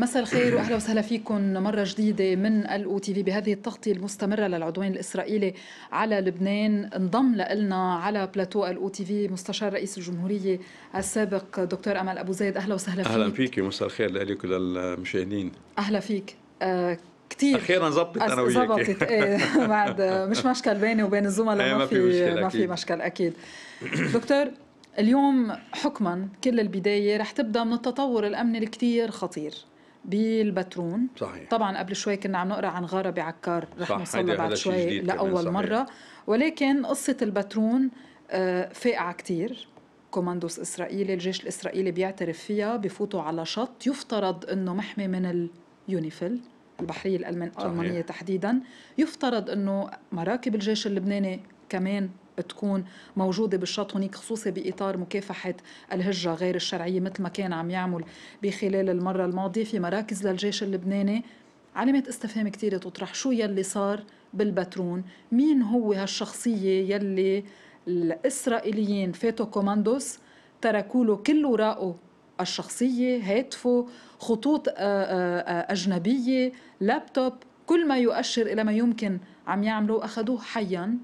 مساء الخير واهلا وسهلا فيكم مره جديده من الاو تي في بهذه التغطيه المستمره للعدوان الاسرائيلي على لبنان انضم لنا على بلاتو الاو تي في مستشار رئيس الجمهوريه السابق دكتور امل ابو زيد اهلا وسهلا فيك اهلا فيك مساء الخير لك وللمشاهدين اهلا فيك آه كثير اخيرا زبطت انا وياك زبطت ايه بعد مش مشكل بيني وبين الزملاء إيه، ما في ما في مشكل اكيد دكتور اليوم حكما كل البدايه رح تبدا من التطور الامني الكثير خطير بالبترون صحيح. طبعا قبل شوي كنا عم نقرا عن غاره بعكار رح نوصل بعد شوي لاول صحيح. مره ولكن قصه البترون آه، فاقعه كتير كوماندوس اسرائيلي الجيش الاسرائيلي بيعترف فيها بفوتوا على شط يفترض انه محمي من اليونيفيل البحريه الالمانيه تحديدا يفترض انه مراكب الجيش اللبناني كمان تكون موجودة بالشط هناك خصوصي بإطار مكافحة الهجرة غير الشرعية مثل ما كان عم يعمل بخلال المرة الماضية في مراكز للجيش اللبناني علامات استفهام كثيرة تطرح شو يلي صار بالبترون مين هو هالشخصية يلي الإسرائيليين فاتوا كوماندوس تركوا له كل وراءه الشخصية هاتفه خطوط آه، آه، آه، أجنبية لابتوب كل ما يؤشر إلى ما يمكن عم يعملوا أخذوه حياً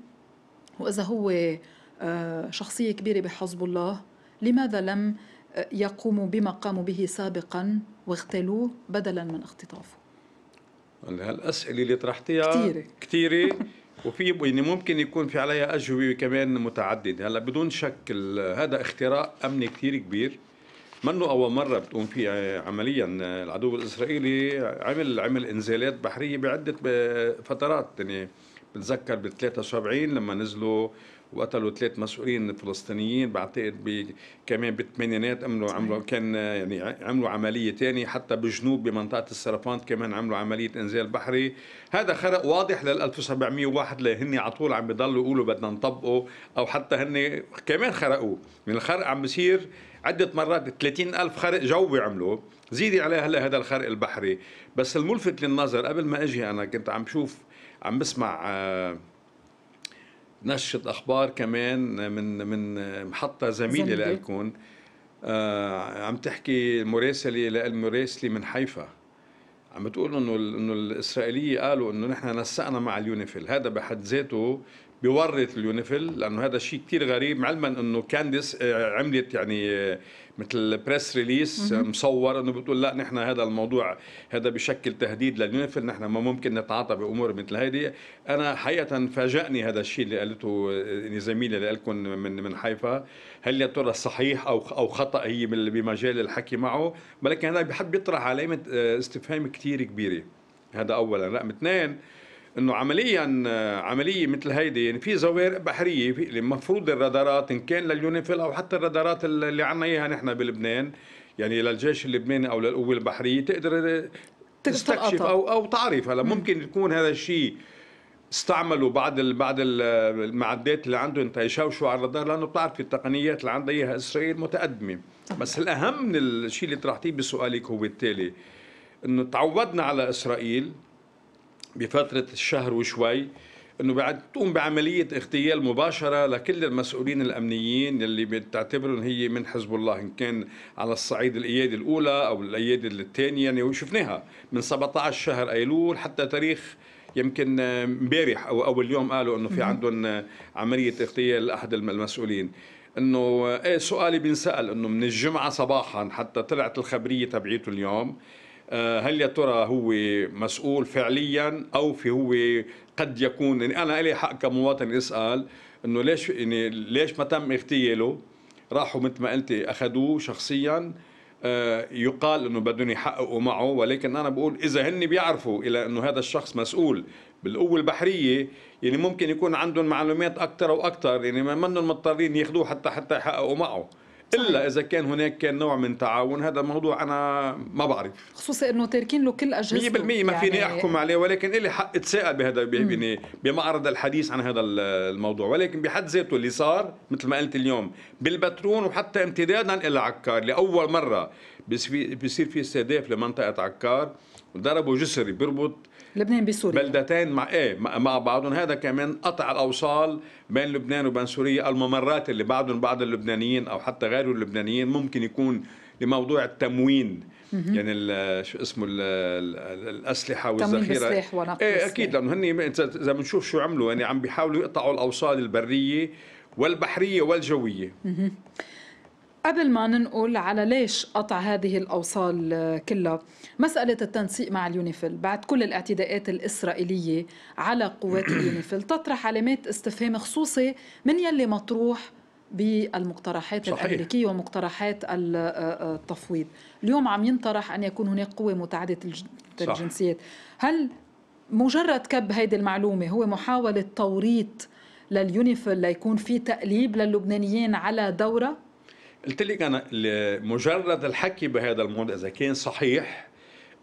وإذا هو آه، شخصية كبيرة بحزب الله لماذا لم آه، يقوموا بما قاموا به سابقا واغتالوه بدلا من اختطافه هالأسئلة اللي طرحتيها كثيرة كثيرة وفي يعني ممكن يكون في عليها أجوبة كمان متعددة هلا بدون شك هذا اختراق أمني كثير كبير منه أول مرة بتقوم فيه عمليا العدو الإسرائيلي عمل عمل إنزالات بحرية بعدة آه، فترات يعني بتذكر بال 73 لما نزلوا وقتلوا ثلاث مسؤولين فلسطينيين بعتقد ب... كمان بالثمانينات عملوا عملوا كان يعني عملوا عمليه ثانيه حتى بالجنوب بمنطقه السرفانت كمان عملوا عمليه انزال بحري هذا خرق واضح لل 1701 اللي هن على طول عم بيضلوا يقولوا بدنا نطبقه او حتى هن كمان خرقوه من يعني الخرق عم بيصير عدة مرات 30 ألف خرق جوي عملوا زيدي عليه هلا هذا الخرق البحري بس الملفت للنظر قبل ما اجي انا كنت عم بشوف عم بسمع آه، نشط أخبار كمان من من محطة زميلة لكم آه، عم تحكي مراسلة للمراسلة من حيفا عم بتقول انه انه الاسرائيليه قالوا انه نحن نسقنا مع اليونيفيل هذا بحد ذاته بيورط اليونيفيل لانه هذا شيء كثير غريب علما انه كانديس آه، عملت يعني آه، مثل بريس ريليس مصور انه بتقول لا نحن هذا الموضوع هذا بشكل تهديد لليونيفيل نحن ما ممكن نتعاطى بامور مثل هذه انا حقيقه فاجئني هذا الشيء اللي قالته آه، يعني زميلي اللي لكم من من حيفا هل يا ترى صحيح او او خطا هي بمجال الحكي معه ولكن هذا بحب يطرح علامه استفهام كثير كبيره هذا اولا رقم اثنين انه عمليا عمليه مثل هيدي يعني في زوارق بحريه في المفروض الرادارات ان كان لليونيفيل او حتى الرادارات اللي عنا اياها نحن بلبنان يعني للجيش اللبناني او للقوه البحريه تقدر تستكشف او او تعرف هلا ممكن يكون هذا الشيء استعملوا بعض بعض المعدات اللي عندهم تيشوشوا على الرادار لانه بتعرفي التقنيات اللي عندها اياها اسرائيل متقدمه بس الاهم من الشيء اللي طرحتيه بسؤالك هو التالي انه تعودنا على اسرائيل بفترة الشهر وشوي انه بعد تقوم بعمليه اغتيال مباشره لكل المسؤولين الامنيين اللي بتعتبرهم هي من حزب الله ان كان على الصعيد الايادي الاولى او الايادي الثانيه يعني وشفناها من 17 شهر ايلول حتى تاريخ يمكن امبارح آه، او اول يوم قالوا انه في عندهم آه، عمليه اغتيال احد المسؤولين انه آه، ايه سؤالي بينسال انه من الجمعه صباحا حتى طلعت الخبريه تبعيته اليوم آه، هل يا ترى هو مسؤول فعليا او في هو قد يكون يعني انا لي حق كمواطن اسال انه ليش يعني ليش ما تم اغتياله راحوا مثل ما قلتي اخذوه شخصيا آه، يقال انه بدهم يحققوا معه ولكن انا بقول اذا هن بيعرفوا الى انه هذا الشخص مسؤول بالقوه البحريه يعني ممكن يكون عندهم معلومات اكثر واكثر يعني ما منهم مضطرين ياخذوه حتى حتى يحققوا معه الا اذا كان هناك كان نوع من تعاون هذا الموضوع انا ما بعرف خصوصا انه تاركين له كل اجهزته 100% ما يعني... فيني احكم عليه ولكن لي حق اتساءل بهذا بمعرض الحديث عن هذا الموضوع ولكن بحد ذاته اللي صار مثل ما قلت اليوم بالبترون وحتى امتدادا الى عكار لاول مره بيصير في استهداف لمنطقه عكار وضربوا جسر بيربط لبنان بسوريا بلدتين مع ايه مع بعضهم هذا كمان قطع الاوصال بين لبنان وبين سوريا الممرات اللي بعضهم بعض اللبنانيين او حتى غير اللبنانيين ممكن يكون لموضوع التموين يعني شو اسمه الـ الـ الاسلحه والذخيره ايه اكيد لانه هن اذا بنشوف شو عملوا يعني عم بيحاولوا يقطعوا الاوصال البريه والبحريه والجويه قبل ما ننقل على ليش قطع هذه الأوصال آه، كلها مسألة التنسيق مع اليونيفيل بعد كل الاعتداءات الإسرائيلية على قوات اليونيفيل تطرح علامات استفهام خصوصي من يلي مطروح بالمقترحات صحيح. الامريكيه ومقترحات آه، آه، التفويض، اليوم عم ينطرح ان يكون هناك قوه متعدده الجنسيات، هل مجرد كب هيدي المعلومه هو محاوله توريط لليونيفيل ليكون في تقليب للبنانيين على دوره قلت لك انا مجرد الحكي بهذا الموضوع اذا كان صحيح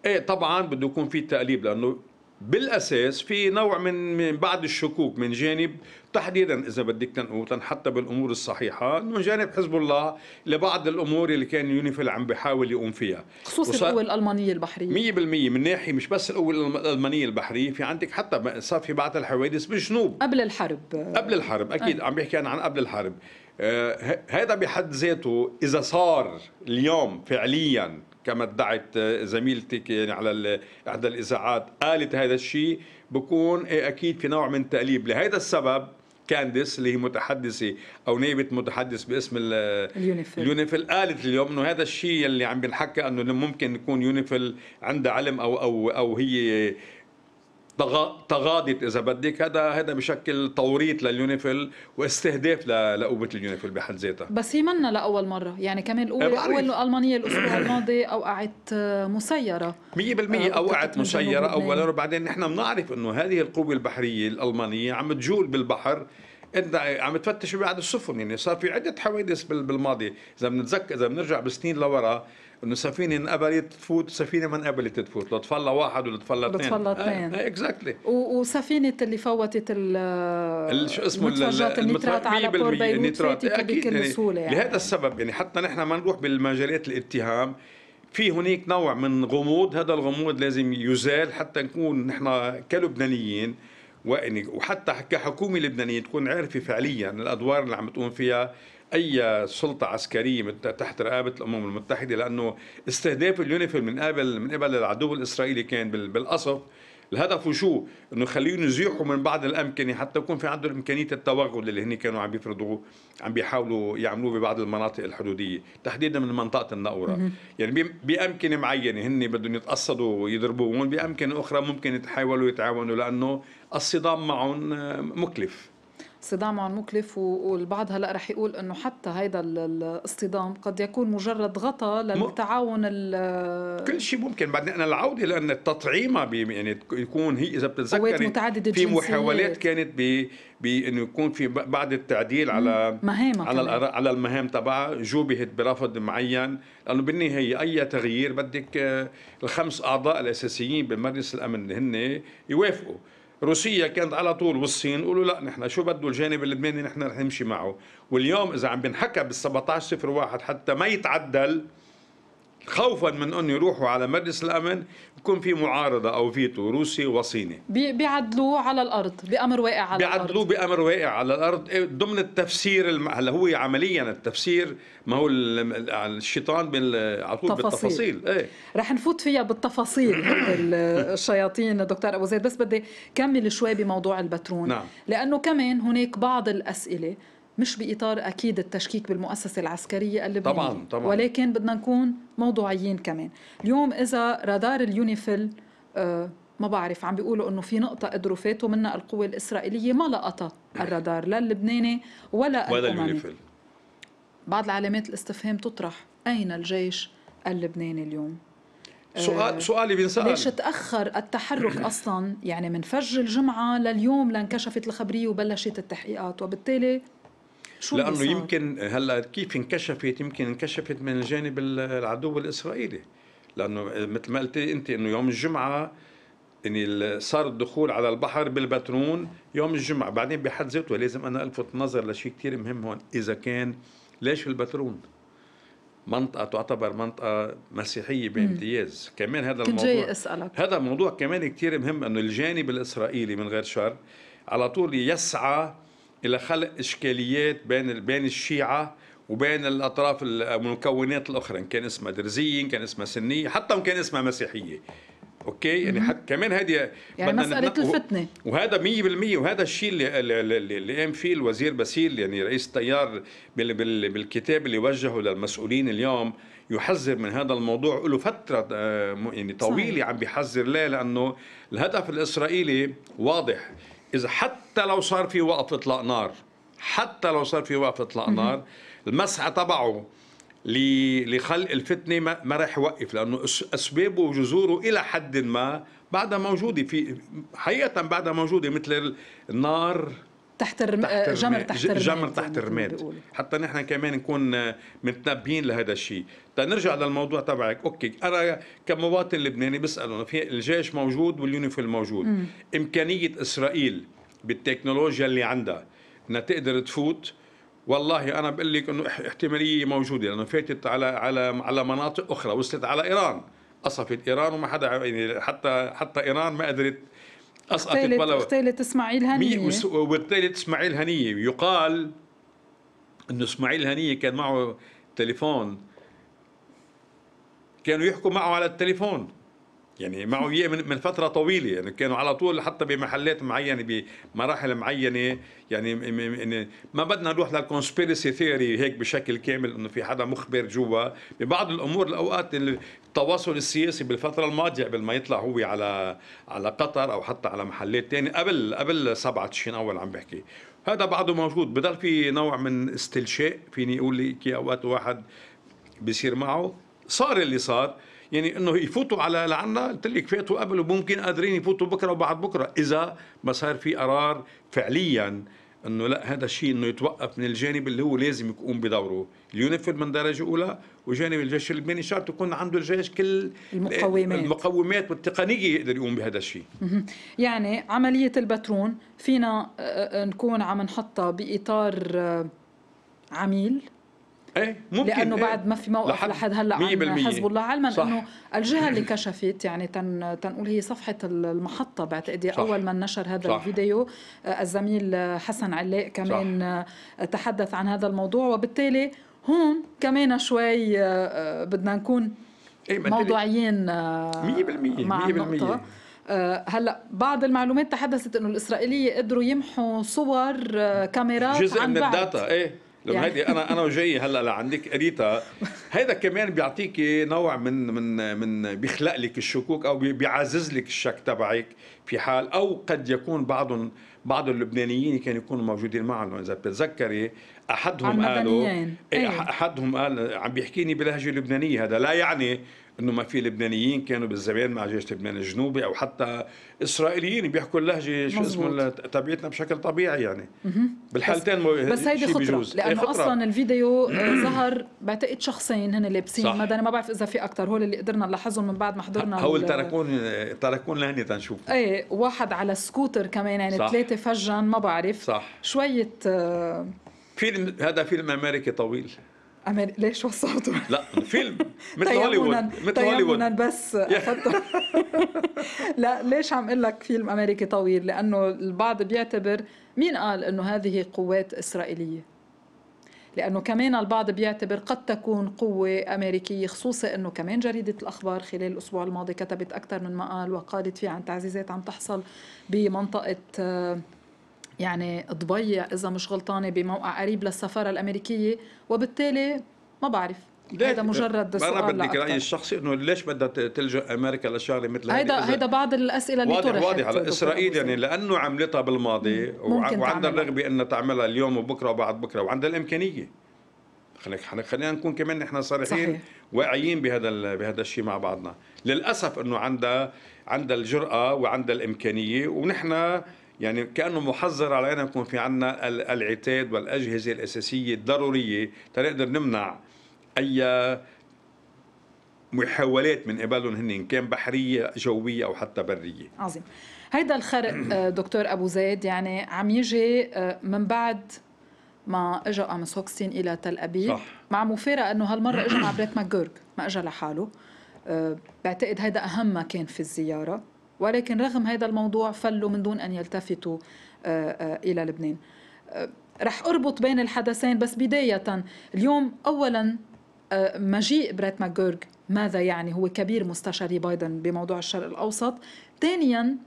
ايه طبعا بده يكون في تقليب لانه بالاساس في نوع من من بعض الشكوك من جانب تحديدا اذا بدك تنقول حتى بالامور الصحيحه من جانب حزب الله لبعض الامور اللي كان يونيفيل عم بيحاول يقوم فيها خصوصا القوه الالمانيه البحريه 100% من ناحيه مش بس القوه الالمانيه البحريه في عندك حتى صار في بعض الحوادث بالجنوب قبل الحرب قبل الحرب اكيد أه. عم بيحكي انا عن قبل الحرب آه، هذا بحد ذاته اذا صار اليوم فعليا كما ادعت آه، زميلتك يعني على احدى الاذاعات قالت هذا الشيء بكون آه، اكيد في نوع من التقليب لهذا السبب كانديس اللي هي متحدثه او نائبه متحدث باسم اليونيفل اليونيفل قالت اليوم انه هذا الشيء اللي عم بنحكى انه ممكن يكون يونيفل عندها علم او او او هي تغاضت اذا بدك هذا هذا بشكل توريط لليونيفيل واستهداف لقوه اليونيفيل بحد ذاتها بس هي منا لاول مره يعني كمان القوه اول إيه، الالمانيه الاسبوع الماضي اوقعت مسيره 100% آه، اوقعت مسيره اولا وبعدين نحن بنعرف انه هذه القوه البحريه الالمانيه عم تجول بالبحر انت عم تفتش بعد السفن يعني صار في عده حوادث بالماضي اذا بنتذكر اذا بنرجع بسنين لورا انه سفينه انقبلت تفوت سفينه ما انقبلت تفوت لتفلى واحد ولتفلى اثنين لتفلى آه، اثنين اكزاكتلي آه، وسفينه اللي فوتت ال شو اسمه النترات على بور بيروت بكل يعني سهوله يعني لهذا السبب يعني حتى نحن ما نروح بالمجالات الاتهام في هناك نوع من غموض هذا الغموض لازم يزال حتى نكون نحن كلبنانيين وحتى كحكومه لبنانيه تكون عارفه فعليا الادوار اللي عم تقوم فيها اي سلطه عسكريه تحت رقابه الامم المتحده لانه استهداف اليونيفيل من قبل من قبل العدو الاسرائيلي كان بالقصف الهدف شو؟ انه خليهم يزيحوا من بعض الامكنه حتى يكون في عندهم امكانيه التوغل اللي هن كانوا عم بيفرضوه عم بيحاولوا يعملوه ببعض المناطق الحدوديه، تحديدا من منطقه النقوره، يعني بامكنه معينه هن بدهم يتقصدوا ويضربوهم، بامكنه اخرى ممكن يتحاولوا يتعاونوا لانه الصدام معهم آه، مكلف. صدام عن مكلف والبعض هلا رح يقول انه حتى هيدا الاصطدام قد يكون مجرد غطاء للتعاون كل شيء ممكن بعدين انا العوده لان التطعيمه يعني يكون هي اذا بتتذكر متعدده في محاولات كانت ب بانه يكون في بعد التعديل على مهامها على على المهام تبعها جوبهت برفض معين لانه بالنهايه اي تغيير بدك آه، الخمس اعضاء الاساسيين بالمجلس الامن هن يوافقوا روسيا كانت على طول والصين قولوا لا نحن شو بده الجانب اللبناني نحن رح نمشي معه واليوم اذا عم بنحكى بال 17 حتى ما يتعدل خوفا من انه يروحوا على مجلس الامن يكون في معارضه او فيتو روسي وصيني بيعدلوه على الارض بامر واقع على الارض بيعدلوه بامر واقع على الارض إيه، ضمن التفسير الم... هلا هو عمليا التفسير ما هو الشيطان بال... على طول بالتفاصيل ايه رح نفوت فيها بالتفاصيل الشياطين دكتور ابو زيد بس بدي كمل شوي بموضوع البترون نعم. لانه كمان هناك بعض الاسئله مش بإطار أكيد التشكيك بالمؤسسة العسكرية اللبنانية طبعا طبعا ولكن بدنا نكون موضوعيين كمان اليوم إذا رادار اليونيفيل آه ما بعرف عم بيقولوا انه في نقطه قدروا فاتوا منها القوى الاسرائيليه ما لقطها الرادار لا اللبناني ولا ولا اليونيفيل بعض العلامات الاستفهام تطرح اين الجيش اللبناني اليوم آه، سؤال سؤالي بينسأل ليش تأخر التحرك أصلا يعني من فجر الجمعة لليوم لانكشفت الخبرية وبلشت التحقيقات وبالتالي شو لانه يمكن هلا كيف انكشفت يمكن انكشفت من الجانب العدو الاسرائيلي لانه مثل ما قلتي انت انه يوم الجمعه يعني ان صار الدخول على البحر بالبترون يوم الجمعه بعدين بحد ذاته لازم انا الفت نظر لشيء كثير مهم هون اذا كان ليش البترون منطقة تعتبر منطقة مسيحية بامتياز كمان هذا الموضوع جاي أسألك. هذا الموضوع كمان كثير مهم أنه الجانب الإسرائيلي من غير شر على طول يسعى الى خلق اشكاليات بين بين الشيعه وبين الاطراف المكونات الاخرى ان كان اسمها درزيه ان كان اسمها سنيه حتى ان كان اسمها مسيحيه اوكي يعني حتى كمان هذه يعني مساله الفتنه وهذا 100% وهذا الشيء اللي اللي قام فيه الوزير باسيل يعني رئيس التيار بالكتاب اللي وجهه للمسؤولين اليوم يحذر من هذا الموضوع له فتره آه، يعني طويله عم بيحذر ليه لانه الهدف الاسرائيلي واضح اذا حتى لو صار في وقف اطلاق نار حتى لو صار في وقف اطلاق نار المسعى تبعه لخلق الفتنه ما راح يوقف لانه اسبابه وجذوره الى حد ما بعدها موجوده في حقيقه بعدها موجوده مثل النار تحت, الرم... تحت آه، الرماد جمر تحت الرماد جمر تحت الرماد حتى نحن كمان نكون آه، متنبهين لهذا الشيء تنرجع للموضوع تبعك اوكي انا كمواطن لبناني بساله في الجيش موجود واليونيفورم موجود مم. امكانيه اسرائيل بالتكنولوجيا اللي عندها انها تقدر تفوت والله انا بقول لك انه احتماليه موجوده لانه فاتت على على على مناطق اخرى وصلت على ايران قصفت ايران وما حدا يعني حتى حتى ايران ما قدرت اسقطت بلاوي اسماعيل هنيه واغتالت اسماعيل هنيه يقال انه اسماعيل هنيه كان معه تليفون كانوا يحكوا معه على التليفون يعني معه اياه من فتره طويله يعني كانوا على طول حتى بمحلات معينه بمراحل معينه يعني, يعني ما بدنا نروح للكونسبيرسي ثيوري هيك بشكل كامل انه في حدا مخبر جوا ببعض الامور الاوقات التواصل السياسي بالفتره الماضيه قبل ما يطلع هو على على قطر او حتى على محلات ثانيه قبل قبل 7 تشرين اول عم بحكي هذا بعده موجود بضل في نوع من استلشاء فيني اقول لك اوقات واحد بيصير معه صار اللي صار يعني انه يفوتوا على لعنا قلت لك فاتوا قبل وممكن قادرين يفوتوا بكره وبعد بكره اذا ما صار في قرار فعليا انه لا هذا الشيء انه يتوقف من الجانب اللي هو لازم يقوم بدوره، ينفذ من درجه اولى وجانب الجيش اللبناني شرط يكون عنده الجيش كل المقومات المقومات والتقنيه يقدر يقوم بهذا الشيء. يعني عمليه البترون فينا آه، آه، نكون عم نحطها باطار آه، عميل ايه ممكن لانه إيه؟ بعد ما في موقف لحد, لحد هلا عن حزب الله علما انه الجهه اللي كشفت يعني تن تنقول هي صفحه المحطه بعتقد اول ما نشر هذا صح. الفيديو آه، الزميل حسن علاق كمان صح. تحدث عن هذا الموضوع وبالتالي هون كمان شوي آه، آه، بدنا نكون إيه موضوعيين 100% 100% هلا بعض المعلومات تحدثت انه الاسرائيليه قدروا يمحوا صور كاميرات جزء عن من الداتا ايه لانه يعني هيدي انا انا وجاي هلا لعندك قريتها هيدا كمان بيعطيك نوع من من من بيخلق لك الشكوك او بيعزز لك الشك تبعك في حال او قد يكون بعضهم بعض اللبنانيين كانوا يكونوا موجودين معهم اذا بتتذكري احدهم قالوا إيه، إيه. احدهم قال عم بيحكيني بلهجه لبنانيه هذا لا يعني انه ما في لبنانيين كانوا بالزمان مع جيش لبنان الجنوبي او حتى اسرائيليين بيحكوا اللهجه شو اسمه تبعيتنا بشكل طبيعي يعني بالحالتين بس, مو... بس هيدي خطره بيجوز. لانه خطرة. اصلا الفيديو ظهر بعتقد شخصين هن لابسين ما انا ما بعرف اذا في اكثر هول اللي قدرنا نلاحظهم من بعد ما حضرنا هول وال... تركون تركون لهني تنشوف ايه واحد على سكوتر كمان يعني ثلاثه فجا ما بعرف صح شويه آه، فيلم هذا فيلم امريكي طويل أمير... ليش وصلتوا؟ لا فيلم مثل طيب، هوليوود مثل طيب، هوليوود بس لا ليش عم اقول لك فيلم امريكي طويل؟ لانه البعض بيعتبر مين قال انه هذه قوات اسرائيليه؟ لانه كمان البعض بيعتبر قد تكون قوه امريكيه خصوصا انه كمان جريده الاخبار خلال الاسبوع الماضي كتبت اكثر من مقال وقالت فيه عن تعزيزات عم تحصل بمنطقه آه، يعني دبي اذا مش غلطانه بموقع قريب للسفاره الامريكيه وبالتالي ما بعرف هذا مجرد سؤال انا بدك رايي الشخصي انه ليش بدها تلجا امريكا لشغله مثل هيدا هيدا بعض الاسئله اللي واضح واضح على اسرائيل يعني لانه عملتها بالماضي وعندها الرغبه انها تعملها اليوم وبكره وبعد بكره وعندها الامكانيه خلينا خلينا نكون كمان نحن صريحين واعيين بهذا بهذا الشيء مع بعضنا للاسف انه عندها عندها الجراه وعندها الامكانيه ونحن يعني كانه محذر علينا يكون في عندنا العتاد والاجهزه الاساسيه الضروريه تنقدر نمنع اي محاولات من قبلهم هن إن كان بحريه جويه او حتى بريه عظيم هيدا الخرق آه، دكتور ابو زيد يعني عم يجي آه، من بعد ما اجى امس هوكستين الى تل ابيب صح. مع مفارقه انه هالمره اجى مع بريت ماكجورج ما اجى لحاله آه، بعتقد هيدا اهم ما كان في الزياره ولكن رغم هذا الموضوع فلوا من دون أن يلتفتوا آه، آه، إلى لبنان آه، رح أربط بين الحدثين بس بداية اليوم أولا مجيء بريت ماكغورغ ماذا يعني هو كبير مستشاري بايدن بموضوع الشرق الأوسط ثانيا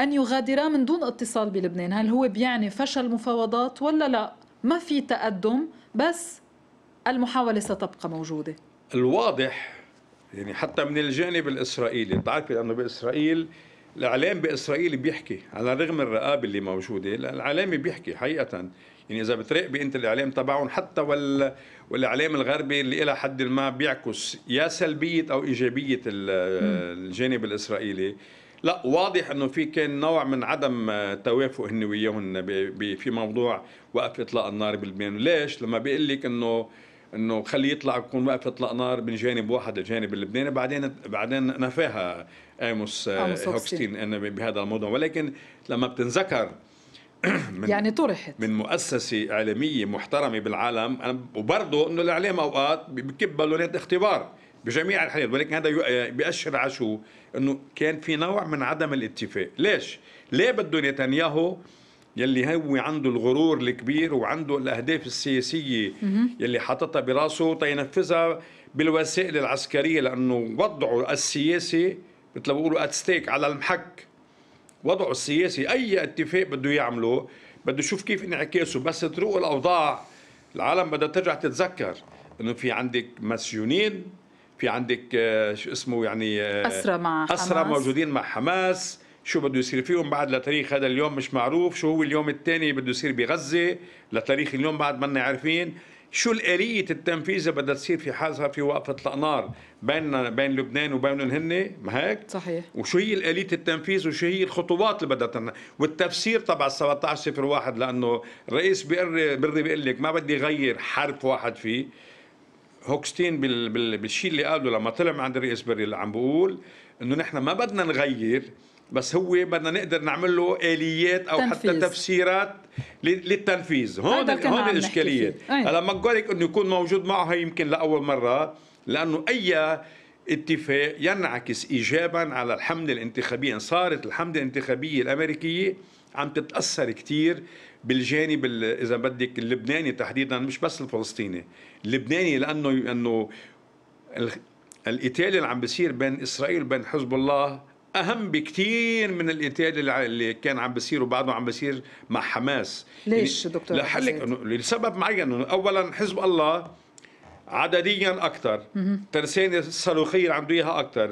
أن يغادرا من دون اتصال بلبنان هل هو بيعني فشل مفاوضات ولا لا ما في تقدم بس المحاولة ستبقى موجودة الواضح يعني حتى من الجانب الإسرائيلي تعرفي لأنه بإسرائيل الاعلام باسرائيل بيحكي على الرغم الرقابه اللي موجوده الاعلام بيحكي حقيقه يعني اذا بتراقبي انت الاعلام تبعهم حتى وال... والاعلام الغربي اللي الى حد ما بيعكس يا سلبيه او ايجابيه الجانب الاسرائيلي لا واضح انه في كان نوع من عدم توافق هن ب... في موضوع وقف اطلاق النار بلبنان ليش لما بيقول لك انه انه خليه يطلع يكون وقف اطلاق نار من جانب واحد الجانب اللبناني بعدين بعدين نفاها ايموس آه، هوكستين ان بهذا الموضوع ولكن لما بتنذكر من يعني طرحت من مؤسسه اعلاميه محترمه بالعالم وبرضه انه الاعلام اوقات بكب بالونات اختبار بجميع الحالات ولكن هذا آه، بيأشر على شو انه كان في نوع من عدم الاتفاق ليش ليه بده نتنياهو يلي هو عنده الغرور الكبير وعنده الاهداف السياسيه يلي حاططها براسه تينفذها بالوسائل العسكريه لانه وضعه السياسي مثل ما ات ستيك على المحك وضعه السياسي اي اتفاق بده يعمله بده يشوف كيف انعكاسه بس تروق الاوضاع العالم بدها ترجع تتذكر انه في عندك مسجونين في عندك آه، شو اسمه يعني آه، اسرى مع حماس اسرى موجودين مع حماس شو بده يصير فيهم بعد لتاريخ هذا اليوم مش معروف شو هو اليوم الثاني بده يصير بغزه لتاريخ اليوم بعد ما عارفين شو الآلية التنفيذ بدها تصير في حالها في وقفة الأنار بيننا بين لبنان وبينهم هن ما هيك؟ صحيح وشو هي آلية التنفيذ وشو هي الخطوات اللي بدها تن... والتفسير تبع ال 1701 لأنه الرئيس بيقري بري بيقول لك ما بدي غير حرف واحد فيه هوكستين بال... بالشيء اللي قاله لما طلع عند الرئيس بري اللي عم بقول انه نحن ما بدنا نغير بس هو بدنا نقدر نعمل له اليات او تنفيذ. حتى تفسيرات للتنفيذ هون هون الاشكاليات هلا ما بقول لك انه يكون موجود معها يمكن لاول مره لانه اي اتفاق ينعكس ايجابا على الحمله الانتخابيه ان صارت الحمله الانتخابيه الامريكيه عم تتاثر كثير بالجانب اذا بدك اللبناني تحديدا مش بس الفلسطيني اللبناني لانه انه القتال اللي عم بيصير بين اسرائيل وبين حزب الله اهم بكثير من الانتهاك اللي كان عم بيصير وبعده عم بيصير مع حماس ليش يعني دكتور لحلك لسبب معين انه اولا حزب الله عدديا اكثر ترسانة الصاروخيه اللي عنده اياها اكثر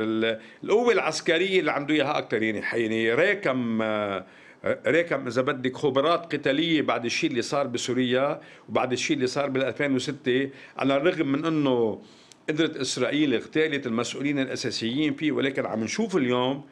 القوه العسكريه اللي عنده اياها اكثر يعني يعني راكم آه، راكم اذا بدك خبرات قتاليه بعد الشيء اللي صار بسوريا وبعد الشيء اللي صار بال 2006 على الرغم من انه قدرت إسرائيل اغتالت المسؤولين الأساسيين فيه ولكن عم نشوف اليوم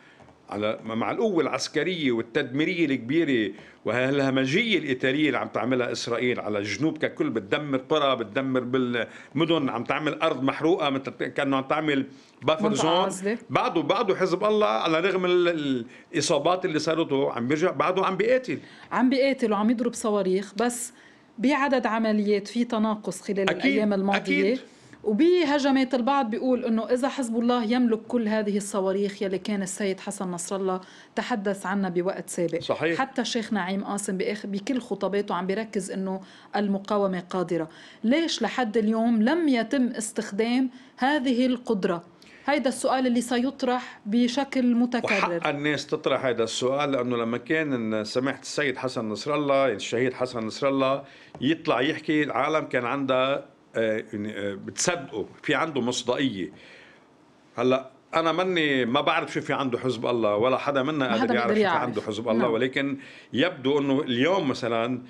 على مع القوة العسكرية والتدميرية الكبيرة وهالهمجية الإيطالية اللي عم تعملها إسرائيل على الجنوب ككل بتدمر قرى بتدمر بالمدن عم تعمل أرض محروقة مثل كأنه عم تعمل بافر زون بعده بعده حزب الله على رغم الإصابات اللي صارته عم بيرجع بعده عم بيقاتل عم بيقاتل وعم يضرب صواريخ بس بعدد عمليات في تناقص خلال أكيد الأيام الماضية أكيد وبهجمات البعض بيقول انه اذا حزب الله يملك كل هذه الصواريخ يلي كان السيد حسن نصر الله تحدث عنها بوقت سابق صحيح. حتى الشيخ نعيم قاسم بكل خطاباته عم بيركز انه المقاومه قادره ليش لحد اليوم لم يتم استخدام هذه القدره هيدا السؤال اللي سيطرح بشكل متكرر وحق الناس تطرح هذا السؤال لانه لما كان سماحه السيد حسن نصر الله الشهيد حسن نصر الله يطلع يحكي العالم كان عندها آه، آه، بتصدقه في عنده مصداقيه هلا انا مني ما بعرف شو في عنده حزب الله ولا حدا منا قادر يعرف شو في عنده حزب الله نعم. ولكن يبدو انه اليوم مثلا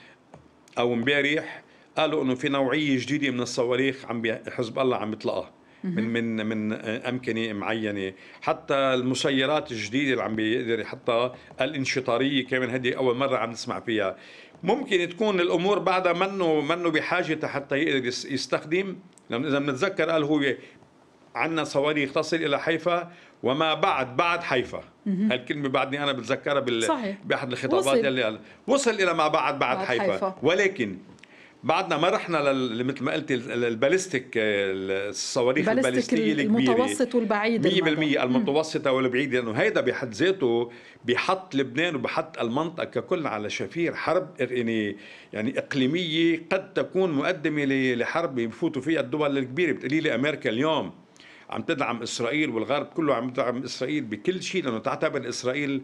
او امبارح قالوا انه في نوعيه جديده من الصواريخ عم حزب الله عم يطلقها من من من امكنه معينه حتى المسيرات الجديده اللي عم بيقدر يحطها الانشطاريه كمان هذه اول مره عم نسمع فيها ممكن تكون الامور بعدها منه منه بحاجه حتى يقدر يستخدم اذا بنتذكر قال هو عندنا صواريخ تصل الى حيفا وما بعد بعد حيفا هالكلمه بعدني انا بتذكرها بال... صحيح. باحد الخطابات وصل. اللي قال وصل الى ما بعد بعد, بعد حيفا. حيفا ولكن بعدنا ما رحنا لل... مثل ما قلتي الباليستيك آه، الصواريخ الباليستيه الكبيره المتوسط والبعيد 100% المتوسطه والبعيد لانه هيدا بحد ذاته بحط لبنان وبحط المنطقه ككل على شفير حرب يعني يعني اقليميه قد تكون مقدمه لحرب بفوتوا فيها الدول الكبيره بتقولي لي امريكا اليوم عم تدعم اسرائيل والغرب كله عم يدعم اسرائيل بكل شيء لانه تعتبر اسرائيل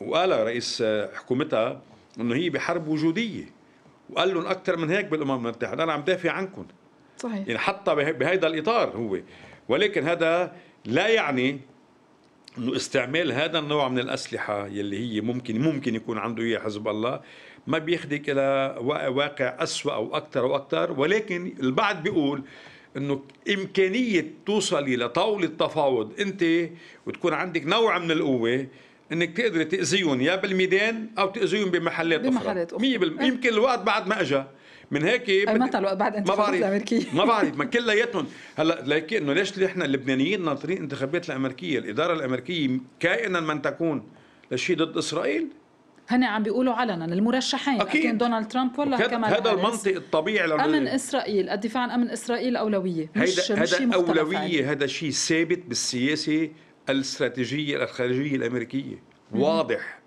وقال رئيس آه، حكومتها انه هي بحرب وجوديه وقال لهم اكثر من هيك بالامم المتحده انا عم دافع عنكم صحيح يعني حتى بهيدا الاطار هو ولكن هذا لا يعني انه استعمال هذا النوع من الاسلحه يلي هي ممكن ممكن يكون عنده اياها حزب الله ما بياخذك الى واقع اسوا او اكثر واكثر ولكن البعض بيقول انه امكانيه توصلي لطاوله تفاوض انت وتكون عندك نوع من القوه انك تقدري تاذيهم يا بالميدان او تاذيهم بمحلات اخرى بمحلات اخرى 100% أه. يمكن الوقت بعد ما اجى من هيك بت... متى الوقت بعد انتخابات الامريكيه ما بعرف ما كلياتهم هلا لكن انه ليش نحن اللبنانيين ناطرين انتخابات الامريكيه الاداره الامريكيه كائنا من تكون لشيء ضد اسرائيل هن عم بيقولوا علنا المرشحين اكيد دونالد ترامب ولا كمان هذا المنطق الطبيعي للمرشحين. امن اسرائيل الدفاع عن امن اسرائيل اولويه مش هيدا مش هيدا اولويه هذا شيء ثابت بالسياسه الاستراتيجيه الخارجيه الامريكيه واضح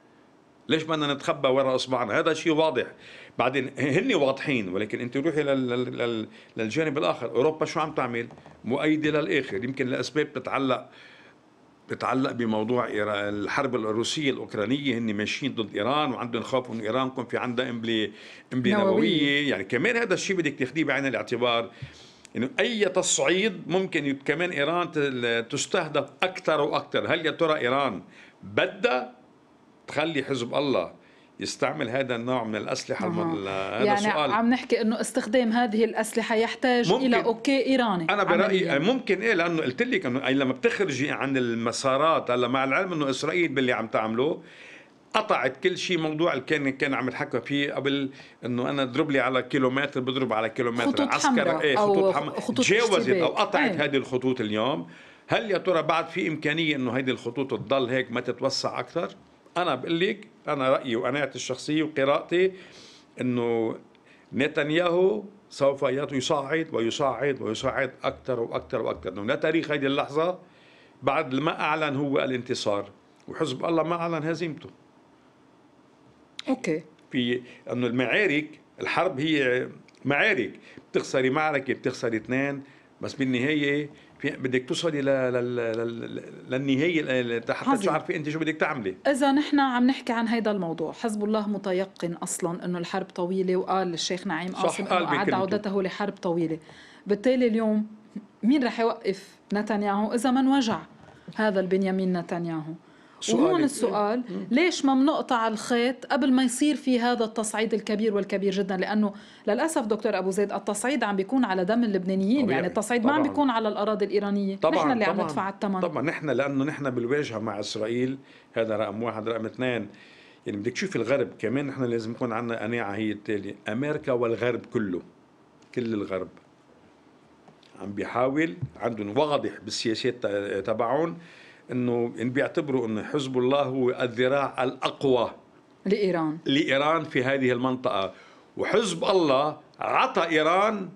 ليش بدنا نتخبى وراء اصبعنا هذا شيء واضح بعدين هن واضحين ولكن انت روحي للجانب الاخر اوروبا شو عم تعمل مؤيده للاخر يمكن لاسباب بتتعلق بتعلق بموضوع الحرب الروسيه الاوكرانيه هن ماشيين ضد ايران وعندهم خوف من ايران يكون في عندها امبلي امبلي نوويه يعني كمان هذا الشيء بدك تاخذيه بعين الاعتبار انه اي تصعيد ممكن كمان ايران تستهدف اكثر واكثر هل يا ترى ايران بدها تخلي حزب الله يستعمل هذا النوع من الاسلحه آه. المل... هذا يعني سؤال عم نحكي انه استخدام هذه الاسلحه يحتاج ممكن... الى اوكي ايراني انا برايي آه، ممكن ايه لانه قلت لك انه لما بتخرجي عن المسارات هلا مع العلم انه اسرائيل باللي عم تعمله قطعت كل شيء موضوع اللي كان كان عم يتحكى فيه قبل انه انا اضرب لي على كيلومتر بضرب على كيلومتر خطوط عسكر ايه خطوط حمراء تجاوزت او قطعت إيه. هذه الخطوط اليوم هل يا ترى بعد في امكانيه انه هذه الخطوط تضل هيك ما تتوسع اكثر؟ انا بقول لك انا رايي وقناعتي الشخصيه وقراءتي انه نتنياهو سوف يصعد ويصعد ويصعد اكثر واكثر واكثر لا لتاريخ هذه اللحظه بعد ما اعلن هو الانتصار وحزب الله ما اعلن هزيمته اوكي في انه المعارك الحرب هي معارك بتخسري معركه بتخسري اثنين بس بالنهايه في بدك توصلي للنهايه حتى تعرفي انت شو بدك تعملي اذا نحن عم نحكي عن هذا الموضوع حزب الله متيقن اصلا انه الحرب طويله وقال الشيخ نعيم قاسم انه اعد عودته لحرب طويله بالتالي اليوم مين رح يوقف نتنياهو اذا ما انوجع هذا البنيامين نتنياهو وهون السؤال ليش ما بنقطع الخيط قبل ما يصير في هذا التصعيد الكبير والكبير جدا لانه للاسف دكتور ابو زيد التصعيد عم بيكون على دم اللبنانيين طبيعي. يعني التصعيد طبعاً. ما عم بيكون على الاراضي الايرانيه طبعاً. نحن اللي طبعاً. عم ندفع الثمن طبعا نحن لانه نحن بالواجهه مع اسرائيل هذا رقم واحد رقم اثنين يعني بدك تشوف الغرب كمان نحن لازم يكون عندنا قناعه هي التالي امريكا والغرب كله كل الغرب عم بيحاول عندهم واضح بالسياسات تبعهم انه يعني بيعتبروا انه حزب الله هو الذراع الاقوى لايران لايران في هذه المنطقه وحزب الله عطى ايران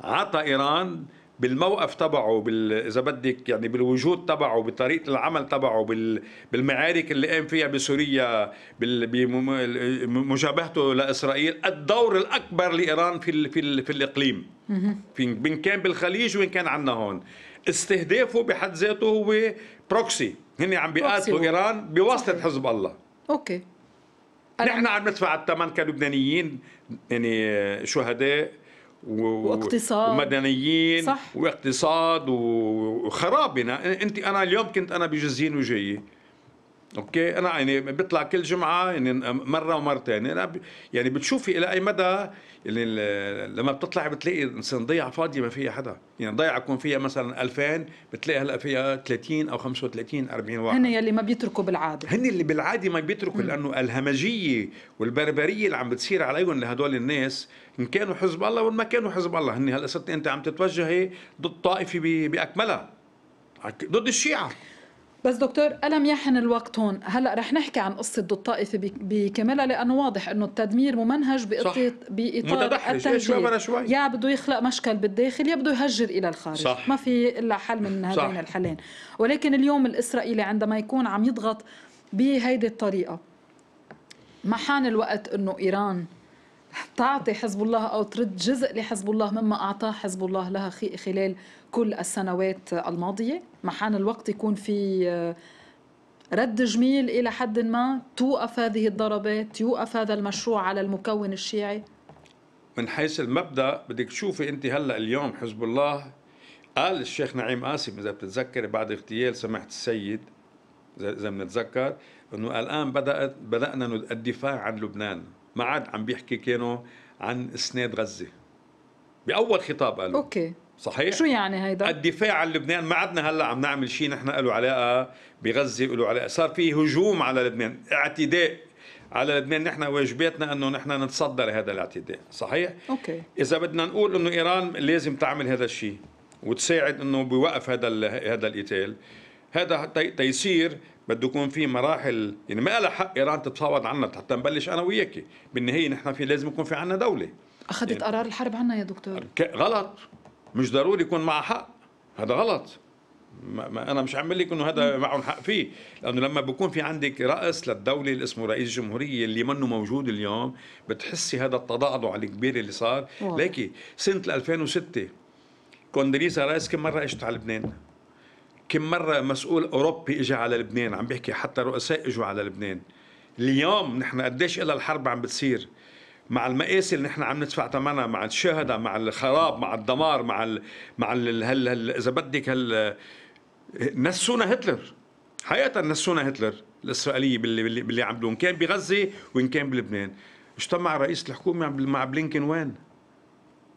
عطى ايران بالموقف تبعه بال... اذا بدك يعني بالوجود تبعه بطريقه العمل تبعه بال... بالمعارك اللي قام فيها بسوريا بال... بمجابهته لاسرائيل الدور الاكبر لايران في ال... في, ال... في الاقليم في... بين كان بالخليج وان كان عندنا هون استهدافه بحد ذاته هو بروكسي هن عم بيقاتلوا ايران بواسطه حزب الله اوكي نحن عم ندفع الثمن كلبنانيين يعني شهداء و... واقتصاد ومدنيين صح. واقتصاد وخرابنا انت انا اليوم كنت انا بجزين وجايه اوكي انا يعني بيطلع كل جمعه يعني مره ومرتين انا يعني بتشوفي الى اي مدى يعني لما بتطلعي بتلاقي انسان ضيعه فاضيه ما فيها حدا يعني ضيعه يكون فيها مثلا 2000 بتلاقي هلا فيها 30 او 35 40 واحد هن يلي ما بيتركوا بالعاده هن اللي بالعاده ما بيتركوا م. لانه الهمجيه والبربريه اللي عم بتصير عليهم لهدول الناس ان كانوا حزب الله وان ما كانوا حزب الله هن هلا صرت انت عم تتوجهي ضد طائفه باكملها ضد الشيعه بس دكتور ألم يحن الوقت هون هلا رح نحكي عن قصة ضد الطائفة بكاملها لأنه واضح إنه التدمير ممنهج بإطار التهجير شوي شوي. يا بده يخلق مشكل بالداخل يا بده يهجر إلى الخارج صح. ما في إلا حل من هذين صح. الحلين ولكن اليوم الإسرائيلي عندما يكون عم يضغط بهيدي الطريقة ما حان الوقت إنه إيران تعطي حزب الله أو ترد جزء لحزب الله مما أعطاه حزب الله لها خلال كل السنوات الماضية ما حان الوقت يكون في آه، رد جميل إلى حد ما توقف هذه الضربات يوقف هذا المشروع على المكون الشيعي من حيث المبدأ بدك تشوفي أنت هلأ اليوم حزب الله قال الشيخ نعيم قاسم إذا بتتذكري بعد اغتيال سماحة السيد إذا بنتذكر أنه الآن بدأت بدأنا الدفاع عن لبنان ما عاد عم بيحكي كانوا عن اسناد غزة بأول خطاب قالوا أوكي صحيح شو يعني هيدا؟ الدفاع عن لبنان ما عدنا هلا عم نعمل شيء نحن له علاقه بغزه له علاقه صار في هجوم على لبنان اعتداء على لبنان نحن واجباتنا انه نحن نتصدى لهذا الاعتداء صحيح اوكي اذا بدنا نقول انه ايران لازم تعمل هذا الشيء وتساعد انه بوقف هذا هذا القتال هذا تيصير بده يكون في مراحل يعني ما لها حق ايران تتفاوض عنا حتى نبلش انا وياكي بالنهايه نحن في لازم يكون في عنا دوله اخذت يعني قرار الحرب عنا يا دكتور غلط مش ضروري يكون معه حق هذا غلط ما انا مش عامل لك انه هذا معهم حق فيه لانه لما بكون في عندك راس للدوله اللي اسمه رئيس الجمهوريه اللي منه موجود اليوم بتحسي هذا التضعضع الكبير اللي صار ليكي سنه 2006 كوندريسا رايس كم مره اجت على لبنان كم مره مسؤول اوروبي اجى على لبنان عم بحكي حتى رؤساء اجوا على لبنان اليوم نحن قديش إلى الحرب عم بتصير مع المقاس اللي نحن عم ندفع ثمنها مع الشهداء مع الخراب مع الدمار مع الـ مع الـ هل هل اذا بدك هل نسونا هتلر حقيقه نسونا هتلر الاسرائيليه باللي باللي, باللي عملوه ان كان بغزه وان كان بلبنان اجتمع رئيس الحكومه مع بلينكن وين؟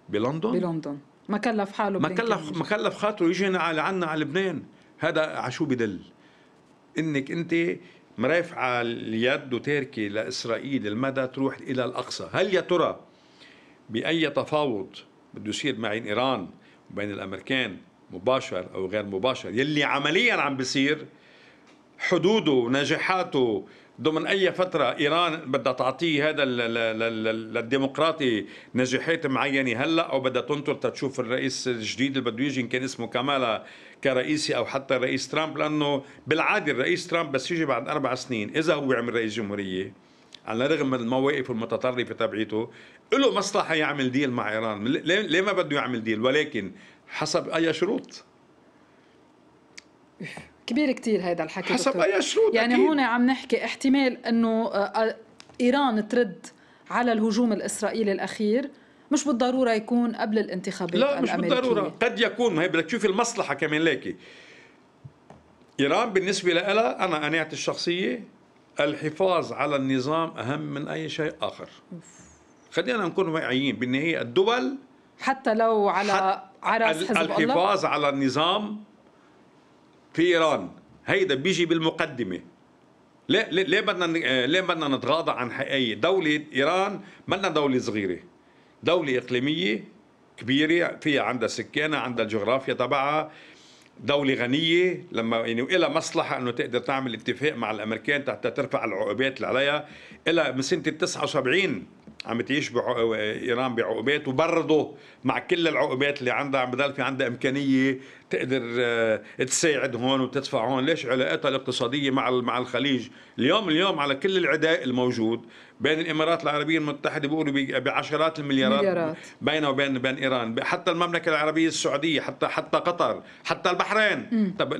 بلندن بلندن ما كلف حاله ما كلف ما كلف خاطره يجي على عنا على لبنان هذا على شو بدل انك انت مرافعة اليد وتركي لإسرائيل المدى تروح إلى الأقصى هل يا ترى بأي تفاوض بده يصير مع إيران وبين الأمريكان مباشر أو غير مباشر يلي عمليا عم بصير حدوده ونجاحاته ضمن اي فتره ايران بدها تعطيه هذا للديمقراطي نجاحات معينه هلا او بدها تنطر تشوف الرئيس الجديد اللي بده يجي ان كان اسمه كمالا كرئيسي او حتى الرئيس ترامب لانه بالعاده الرئيس ترامب بس يجي بعد اربع سنين اذا هو عمل رئيس جمهوريه على الرغم من المواقف المتطرفه تبعيته له مصلحه يعمل ديل مع ايران ليه ما بده يعمل ديل ولكن حسب اي شروط كبير كتير هذا الحكي حسب اي شروط يعني أكيد. هون عم نحكي احتمال انه آه، آه، ايران ترد على الهجوم الاسرائيلي الاخير مش بالضروره يكون قبل الانتخابات لا مش الأمريكية. بالضروره قد يكون ما هي بدك تشوفي المصلحه كمان لكي ايران بالنسبه لها انا قناعتي الشخصيه الحفاظ على النظام اهم من اي شيء اخر خلينا نكون واقعيين بالنهايه الدول حتى لو على حت عرس حزب الله الحفاظ على النظام في ايران هيدا بيجي بالمقدمه ليه ليه بدنا آه، ليه بدنا نتغاضى عن حقيقه دوله ايران بدنا دوله صغيره دوله اقليميه كبيره فيها عندها سكانها عندها الجغرافيا تبعها دولة غنية لما يعني وإلها مصلحة إنه تقدر تعمل اتفاق مع الأمريكان حتى ترفع العقوبات اللي عليها إلها من سنة 79 عم تيشبع ايران بعقوبات وبرضه مع كل العقوبات اللي عندها عم بضل في عندها امكانيه تقدر آه، تساعد هون وتدفع هون ليش علاقاتها الاقتصاديه مع مع الخليج اليوم اليوم على كل العداء الموجود بين الامارات العربيه المتحده بيقولوا بعشرات المليارات بينها وبين بين ايران حتى المملكه العربيه السعوديه حتى حتى قطر حتى البحرين م. طب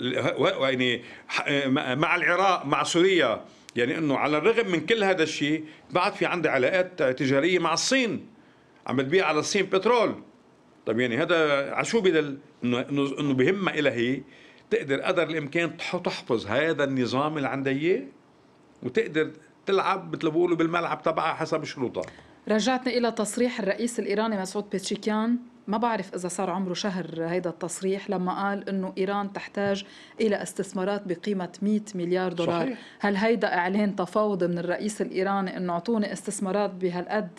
يعني آه، مع العراق مع سوريا يعني انه على الرغم من كل هذا الشيء بعد في عندي علاقات تجاريه مع الصين عم تبيع على الصين بترول طب يعني هذا على شو بدل انه انه بهمها إلها هي تقدر قدر الامكان تحفظ هذا النظام اللي عندها اياه وتقدر تلعب مثل بيقولوا بالملعب تبعها حسب شروطها رجعتنا الى تصريح الرئيس الايراني مسعود بيتشيكيان ما بعرف إذا صار عمره شهر هيدا التصريح لما قال أنه إيران تحتاج إلى استثمارات بقيمة 100 مليار دولار صحيح. هل هيدا إعلان تفاوض من الرئيس الإيراني أنه أعطوني استثمارات بهالقد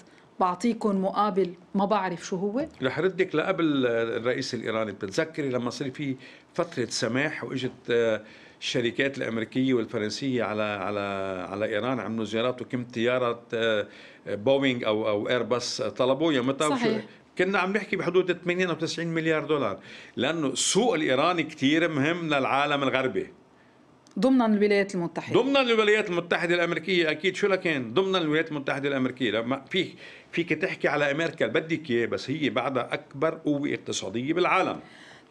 بعطيكم مقابل ما بعرف شو هو رح ردك لقبل الرئيس الايراني بتتذكري لما صار في فتره سماح واجت آه، الشركات الامريكيه والفرنسيه على على على ايران عملوا زيارات وكم طياره آه، آه، بوينغ او او ايرباص طلبوا يا متى كنا عم نحكي بحدود 80 او 90 مليار دولار لانه السوق الايراني كثير مهم للعالم الغربي ضمنا الولايات المتحده ضمنا الولايات المتحده الامريكيه اكيد شو لكان ضمنا الولايات المتحده الامريكيه لما فيك فيك تحكي على امريكا بدك اياه بس هي بعدها اكبر قوه اقتصاديه بالعالم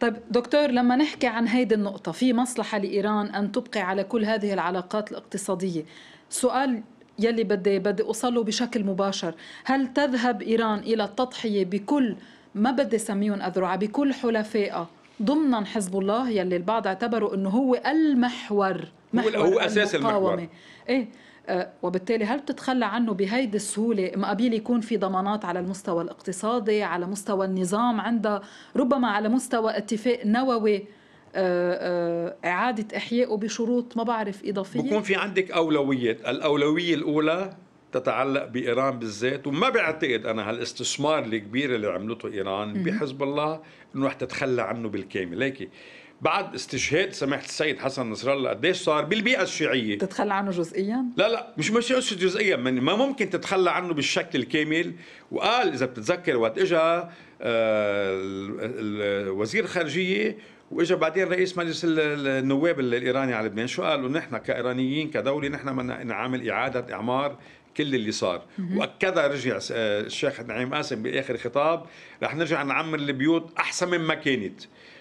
طيب دكتور لما نحكي عن هيدي النقطة في مصلحة لإيران أن تبقي على كل هذه العلاقات الاقتصادية سؤال يلي بدي بدي اوصله بشكل مباشر هل تذهب ايران الى التضحيه بكل ما بدي سميهم اذرع بكل حلفائها ضمنا حزب الله يلي البعض اعتبروا انه هو المحور محور هو اساس المحور ايه آه، وبالتالي هل بتتخلى عنه بهيدي السهولة مقابل يكون في ضمانات على المستوى الاقتصادي على مستوى النظام عندها ربما على مستوى اتفاق نووي آه، آه، اعاده احيائه بشروط ما بعرف اضافيه بكون في عندك اولويات الاولويه الاولى تتعلق بايران بالذات وما بعتقد انا هالاستثمار الكبير اللي عملته ايران بحزب الله انه رح تتخلى عنه بالكامل ليكي بعد استشهاد سماحه السيد حسن نصر الله قديش صار بالبيئه الشيعيه تتخلى عنه جزئيا لا لا مش مش جزئيا ما ممكن تتخلى عنه بالشكل الكامل وقال اذا بتتذكر وقت اجى آه وزير الخارجيه واجا بعدين رئيس مجلس النواب الايراني على لبنان شو قالوا نحن كايرانيين كدوله نحن بدنا نعمل اعاده اعمار كل اللي صار واكدها رجع آه، الشيخ نعيم قاسم باخر خطاب رح نرجع نعمر البيوت احسن مما كانت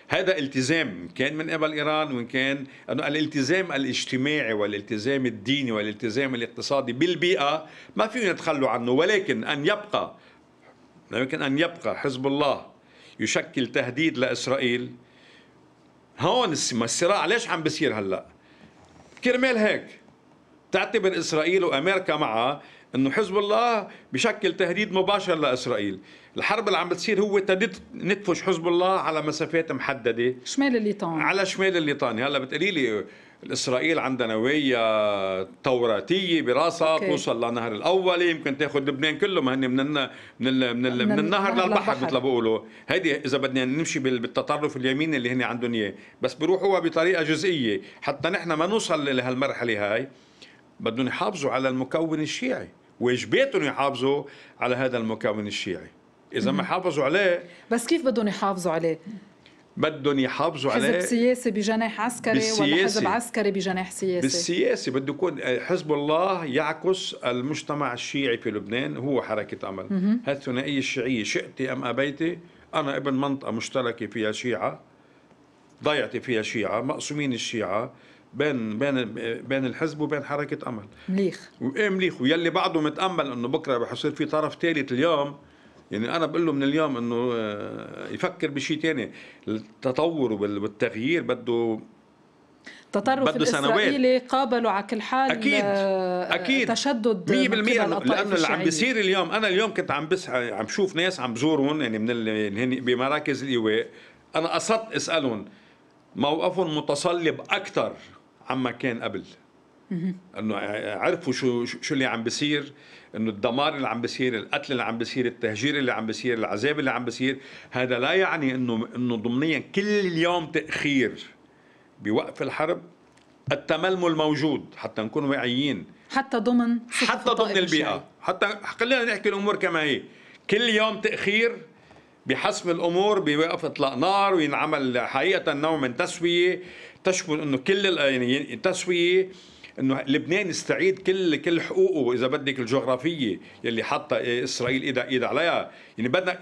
هذا التزام كان من قبل ايران وان كان انه الالتزام الاجتماعي والالتزام الديني والالتزام الاقتصادي بالبيئه ما فيهم يتخلوا عنه ولكن ان يبقى لا يمكن ان يبقى حزب الله يشكل تهديد لاسرائيل هون الصراع ليش عم بصير هلا كرمال هيك تعتبر اسرائيل وامريكا معها انه حزب الله بشكل تهديد مباشر لاسرائيل الحرب اللي عم بتصير هو تدد نتفش حزب الله على مسافات محدده شمال الليطاني على شمال الليطاني، هلا بتقولي لي الاسرائيل عندها نويه توراتيه براسها توصل لنهر الاول يمكن تاخذ لبنان كله ما هن من ال من ال من, ال من النهر للبحر مثل ما بيقولوا هيدي اذا بدنا نمشي بالتطرف اليميني اللي هن عندهم اياه بس بيروحوها بطريقه جزئيه حتى نحن ما نوصل لهالمرحله هاي بدهم يحافظوا على المكون الشيعي واجباتهم يحافظوا على هذا المكون الشيعي اذا ما حافظوا عليه بس كيف بدهم يحافظوا عليه بدهم يحافظوا عليه حزب سياسي بجناح عسكري ولا حزب عسكري بجناح سياسي بالسياسي بده يكون آه، حزب الله يعكس المجتمع الشيعي في لبنان هو حركه امل هالثنائية الشيعيه شئتي ام ابيتي انا ابن منطقه مشتركه فيها شيعه ضيعتي فيها شيعه مقسومين الشيعه بين بين بين الحزب وبين حركه امل مليخ وايه مليخ ويلي بعده متامل انه بكره رح يصير في طرف ثالث اليوم يعني انا بقول له من اليوم انه آه، يفكر بشيء ثاني التطور والتغيير بده تطرف بده الاسرائيلي سنوات. قابلوا على كل حال اكيد آه، اكيد تشدد 100% لانه اللي عم بيصير اليوم انا اليوم كنت عم بس عم شوف ناس عم بزورهم يعني من يعني هن بمراكز الايواء انا قصدت اسالهم موقفهم متصلب اكثر عما كان قبل انه عرفوا شو شو اللي عم بيصير انه الدمار اللي عم بيصير، القتل اللي عم بيصير، التهجير اللي عم بيصير، العذاب اللي عم بيصير، هذا لا يعني انه انه ضمنيا كل يوم تاخير بوقف الحرب التململ موجود حتى نكون واعيين حتى ضمن حتى ضمن البيئه حتى خلينا نحكي الامور كما هي كل يوم تاخير بحسم الامور بوقف اطلاق نار وينعمل حقيقه نوع من تسويه تشمل انه كل يعني تسويه انه لبنان يستعيد كل كل حقوقه اذا بدك الجغرافيه يلي حطها اسرائيل ايدها ايدها عليها يعني بدنا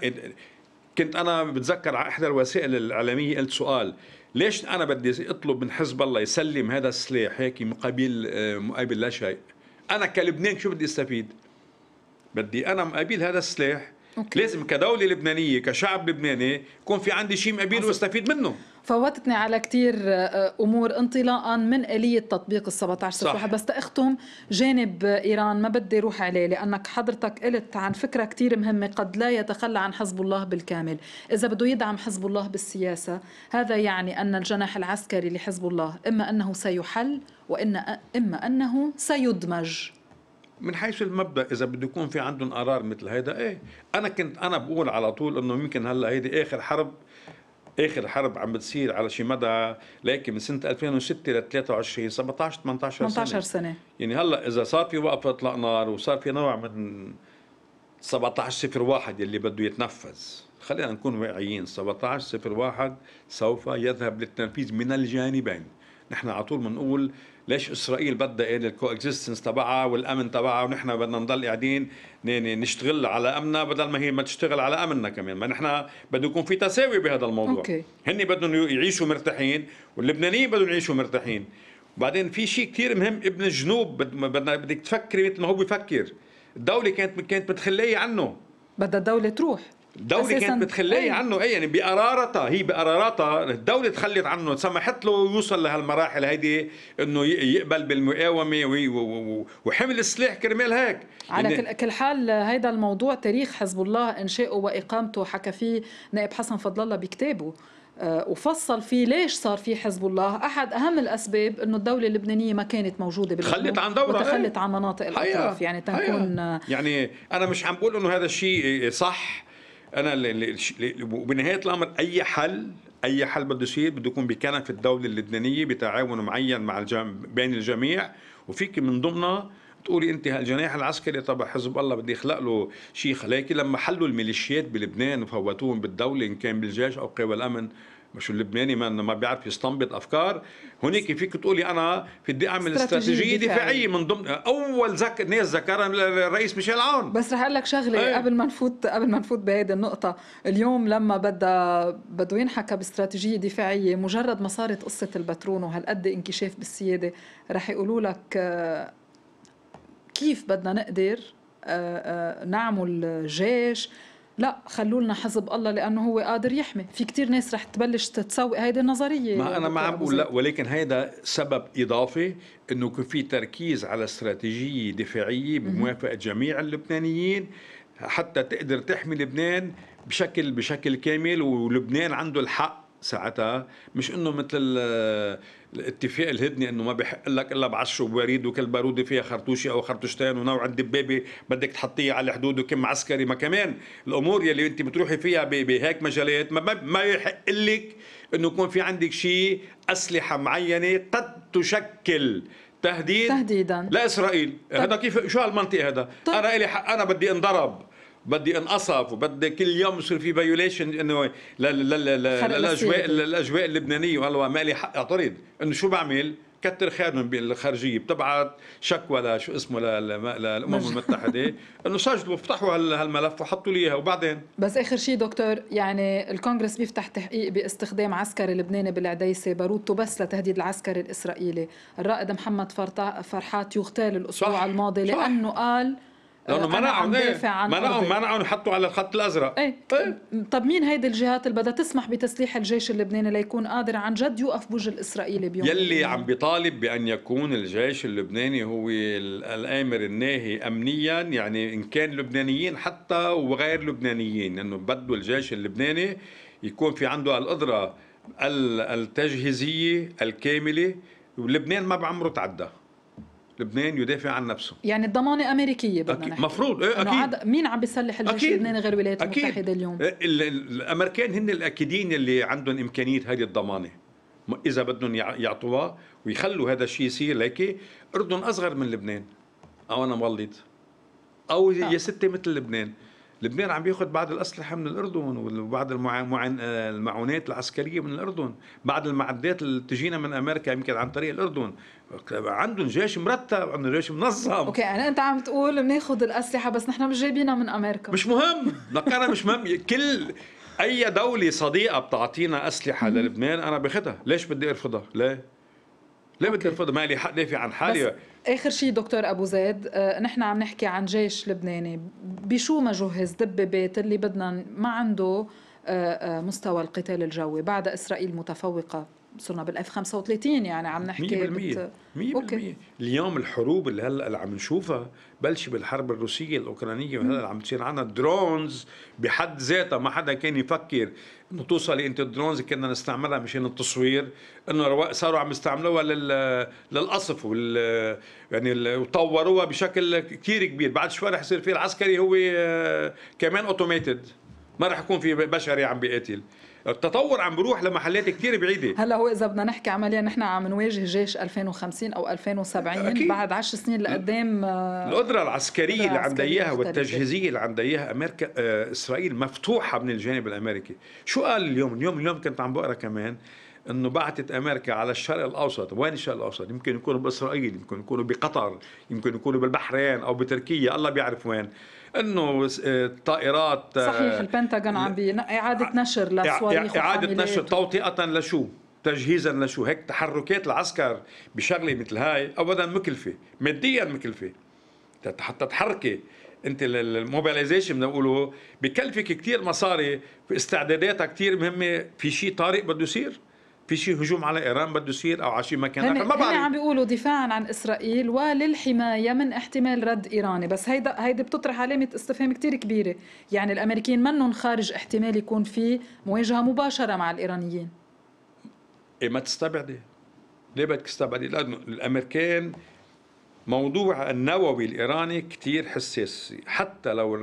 كنت انا بتذكر على احدى الوسائل الاعلاميه قلت سؤال ليش انا بدي اطلب من حزب الله يسلم هذا السلاح هيك مقابل آه، مقابل لا شيء انا كلبنان شو بدي استفيد بدي انا مقابل هذا السلاح أوكي. لازم كدوله لبنانيه كشعب لبناني يكون في عندي شيء مقابل واستفيد منه فوتتني على كثير آه، امور انطلاقا من اليه تطبيق ال 17 صفحه بس تاختم جانب آه، ايران ما بدي روح عليه لانك حضرتك قلت عن فكره كثير مهمه قد لا يتخلى عن حزب الله بالكامل اذا بده يدعم حزب الله بالسياسه هذا يعني ان الجناح العسكري لحزب الله اما انه سيحل وان آه، اما انه سيدمج من حيث المبدا اذا بده يكون في عندهم قرار مثل هيدا ايه انا كنت انا بقول على طول انه يمكن هلا هيدي اخر حرب اخر حرب عم بتصير على شي مدى لكن من سنه 2006 ل 23 17 18 سنه 18 سنه يعني هلا اذا صار في وقف اطلاق نار وصار في نوع من 17 صفر واحد بده يتنفذ خلينا نكون واقعيين 17 صفر واحد سوف يذهب للتنفيذ من الجانبين نحن على طول بنقول ليش اسرائيل بدها ايه الكوexistence تبعها والامن تبعها ونحن بدنا نضل قاعدين نشتغل على امننا بدل ما هي ما تشتغل على امننا كمان ما نحن بده يكون في تساوي بهذا الموضوع أوكي. هن بدهم يعيشوا مرتاحين واللبنانيين بدهم يعيشوا مرتاحين وبعدين في شيء كثير مهم ابن الجنوب بدنا بدك تفكري مثل ما هو بيفكر الدوله كانت كانت بتخليه عنه بدها الدوله تروح الدولة كانت بتخليه أي. عنه اي يعني بقرارتها هي بقراراتها الدولة تخلت عنه سمحت له يوصل لهالمراحل هيدي انه يقبل بالمقاومة وحمل السلاح كرمال هيك على يعني كل حال هيدا الموضوع تاريخ حزب الله انشائه واقامته حكى فيه نائب حسن فضل الله بكتابه آه، وفصل فيه ليش صار في حزب الله احد اهم الاسباب انه الدوله اللبنانيه ما كانت موجوده باللبنان خلت عن دورها وتخلت عن مناطق الاطراف يعني تنكون يعني انا مش عم بقول انه هذا الشيء صح انا وبنهايه الامر اي حل اي حل بده يصير بده يكون بكنف الدوله اللبنانيه بتعاون معين مع الجم... بين الجميع وفيك من ضمنها تقولي انت هالجناح العسكري تبع حزب الله بده يخلق له شيء خلاكي لما حلوا الميليشيات بلبنان وفوتوهم بالدوله ان كان بالجيش او قوى الامن مش اللبناني ما ما بيعرف يستنبط افكار هنيك فيك تقولي انا بدي اعمل استراتيجيه دفاعيه من ضمن اول زك... ناس ذكرها الرئيس ميشيل عون بس رح اقول لك شغله أيه. قبل ما نفوت قبل ما نفوت بهيدي النقطه اليوم لما بدها بده ينحكى باستراتيجيه دفاعيه مجرد ما صارت قصه البترون وهالقد انكشاف بالسياده رح يقولوا لك آه، كيف بدنا نقدر آه، آه، نعمل جيش لا خلوا لنا حزب الله لانه هو قادر يحمي في كثير ناس رح تبلش تتسوق هيدي النظريه ما انا ما عم بقول لا ولكن هيدا سبب اضافي انه كان في تركيز على استراتيجيه دفاعيه بموافقه جميع اللبنانيين حتى تقدر تحمي لبنان بشكل بشكل كامل ولبنان عنده الحق ساعتها مش انه مثل آه، الاتفاق الهدني انه ما بحق لك الا بعشر بواريد وكل باروده فيها خرطوشه او خرطوشتين ونوع الدبابه بدك تحطيه على الحدود وكم عسكري ما كمان الامور يلي انت بتروحي فيها بهيك مجالات ما, ما يحق لك انه يكون في عندك شيء اسلحه معينه قد تشكل تهديد تهديدا لاسرائيل هذا كيف شو هالمنطق هذا طيب. انا الي حق انا بدي انضرب بدي انقصف وبدي كل يوم يصير في فيوليشن انه للاجواء الاجواء اللبنانيه والله ما لي حق اعترض انه شو بعمل؟ كتر من بالخارجيه بتبعت شكوى لشو اسمه للامم المتحده انه سجلوا افتحوا هالملف وحطوا لي اياها وبعدين بس اخر شيء دكتور يعني الكونغرس بيفتح تحقيق باستخدام عسكري لبناني بالعديسه باروتو بس لتهديد العسكري الاسرائيلي، الرائد محمد فرحات يغتال الاسبوع صح الماضي صح لانه قال لانه منعهم إيه، منعهم منعهم حطوا على الخط الازرق أي. أي. طب مين هيدي الجهات اللي بدها تسمح بتسليح الجيش اللبناني ليكون قادر عن جد يوقف بوج الاسرائيلي بيوم يلي عم بيطالب بان يكون الجيش اللبناني هو الامر الناهي امنيا يعني ان كان لبنانيين حتى وغير لبنانيين انه بده الجيش اللبناني يكون في عنده القدره التجهيزيه الكامله ولبنان ما بعمره تعدى لبنان يدافع عن نفسه يعني الضمانه امريكيه بدنا أكيد. نحكي مفروض ايه اكيد مين عم بيسلح الجيش اللبناني غير الولايات المتحده اليوم أكيد. الامريكان هن الاكيدين اللي عندهم امكانيه هذه الضمانه اذا بدهم يعطوها ويخلوا هذا الشيء يصير لكن اردن اصغر من لبنان او انا مولد او آه. يا ستي مثل لبنان لبنان عم بياخذ بعض الاسلحه من الاردن وبعض المعونات العسكريه من الاردن، بعض المعدات اللي تجينا من امريكا يمكن عن طريق الاردن، عندهم جيش مرتب، عندهم جيش منظم اوكي يعني انت عم تقول بناخذ الاسلحه بس نحن مش جايبينها من امريكا مش مهم، لك انا مش مهم كل اي دوله صديقه بتعطينا اسلحه للبنان انا باخذها، ليش بدي ارفضها؟ ليه؟ ليه بترفض ما لي حق دافع عن حالي بس اخر شيء دكتور ابو زيد آه، نحن عم نحكي عن جيش لبناني بشو ما جهز دبابات اللي بدنا ما عنده آه، آه، مستوى القتال الجوي بعد اسرائيل متفوقه صرنا بال 1035 يعني عم نحكي 100% 100% أوكي. اليوم الحروب اللي هلا اللي عم نشوفها بلش بالحرب الروسيه الاوكرانيه وهلا عم تصير عنا درونز بحد ذاتها ما حدا كان يفكر انه توصل انت الدرونز كنا نستعملها مشان التصوير انه صاروا عم يستعملوها لل للقصف وال يعني وطوروها بشكل كثير كبير بعد شوي رح يصير في العسكري هو آه، كمان اوتوميتد ما رح يكون في بشري عم بيقاتل التطور عم بروح لمحلات كثير بعيده هلا هو اذا بدنا نحكي عمليا نحن عم نواجه جيش 2050 او 2070 أكيد. بعد 10 سنين لقدام آه، القدره العسكريه اللي عندها اياها والتجهيزيه اللي عندها اياها امريكا آه، اسرائيل مفتوحه من الجانب الامريكي شو قال اليوم اليوم اليوم كنت عم بقرا كمان انه بعثت امريكا على الشرق الاوسط، وين الشرق الاوسط؟ يمكن يكونوا باسرائيل، يمكن يكونوا بقطر، يمكن يكونوا بالبحرين او بتركيا، الله بيعرف وين. انه الطائرات آه، آه، صحيح البنتاغون عم بينقي اعاده نشر للصواريخ اعاده نشر توطئه لشو؟ تجهيزا لشو هيك تحركات العسكر بشغله مثل هاي ابدا مكلفه ماديا مكلفه حتى تحركي انت الموبيلايزيشن بنقوله بكلفك كثير مصاري في استعداداتها كثير مهمه في شيء طارئ بده يصير في شيء هجوم على ايران بده يصير او على شيء مكان اخر ما بعرف عم بيقولوا دفاعا عن اسرائيل وللحمايه من احتمال رد ايراني بس هيدا هيدي بتطرح علامه استفهام كثير كبيره يعني الامريكيين منهم خارج احتمال يكون في مواجهه مباشره مع الايرانيين إيه ما تستبعدي ليه بدك تستبعدي لانه الامريكان موضوع النووي الايراني كثير حساس حتى لو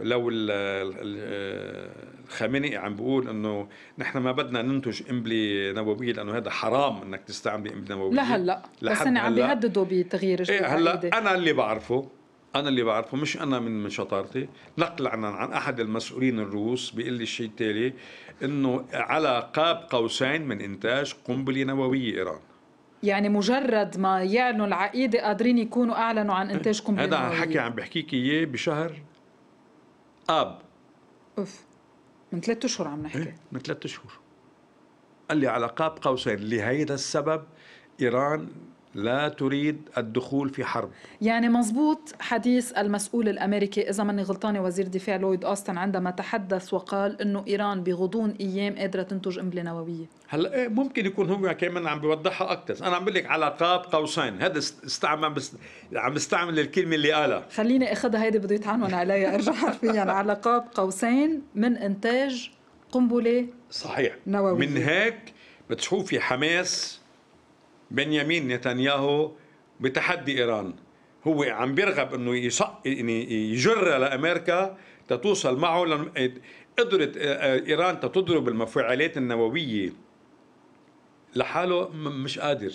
لو الخامنئي عم بيقول انه نحن ما بدنا ننتج قنبله نوويه لانه هذا حرام انك تستعمل قنبله نوويه لهلا بس انا عم بيهددوا بتغيير ايه هلا انا اللي بعرفه انا اللي بعرفه مش انا من من شطارتي نقل عن عن احد المسؤولين الروس بيقول لي الشيء التالي انه على قاب قوسين من انتاج قنبله نوويه ايران يعني مجرد ما يعلنوا العقيده قادرين يكونوا اعلنوا عن انتاج قنبله هذا حكي عم بحكيك اياه بشهر اب اوف من ثلاثة اشهر عم نحكي إيه؟ من ثلاثة اشهر قال لي على قاب قوسين لهيدا السبب ايران لا تريد الدخول في حرب يعني مزبوط حديث المسؤول الأمريكي إذا ماني غلطانة وزير دفاع لويد أوستن عندما تحدث وقال أنه إيران بغضون أيام قادرة تنتج قنبلة نووية هلا ايه ممكن يكون هو كمان عم بيوضحها اكثر انا عم بقول لك على قاب قوسين هذا استعمل عم بستعمل الكلمه اللي قالها خليني اخذها هيدي بده يتعنون عليها ارجع حرفيا على قاب قوسين من انتاج قنبله صحيح نوويه من هيك بتشوفي حماس بنيامين نتنياهو بتحدي ايران هو عم بيرغب انه يصق يعني يجر لامريكا تتوصل معه قدرت آه، آه، ايران تضرب المفاعلات النوويه لحاله مش قادر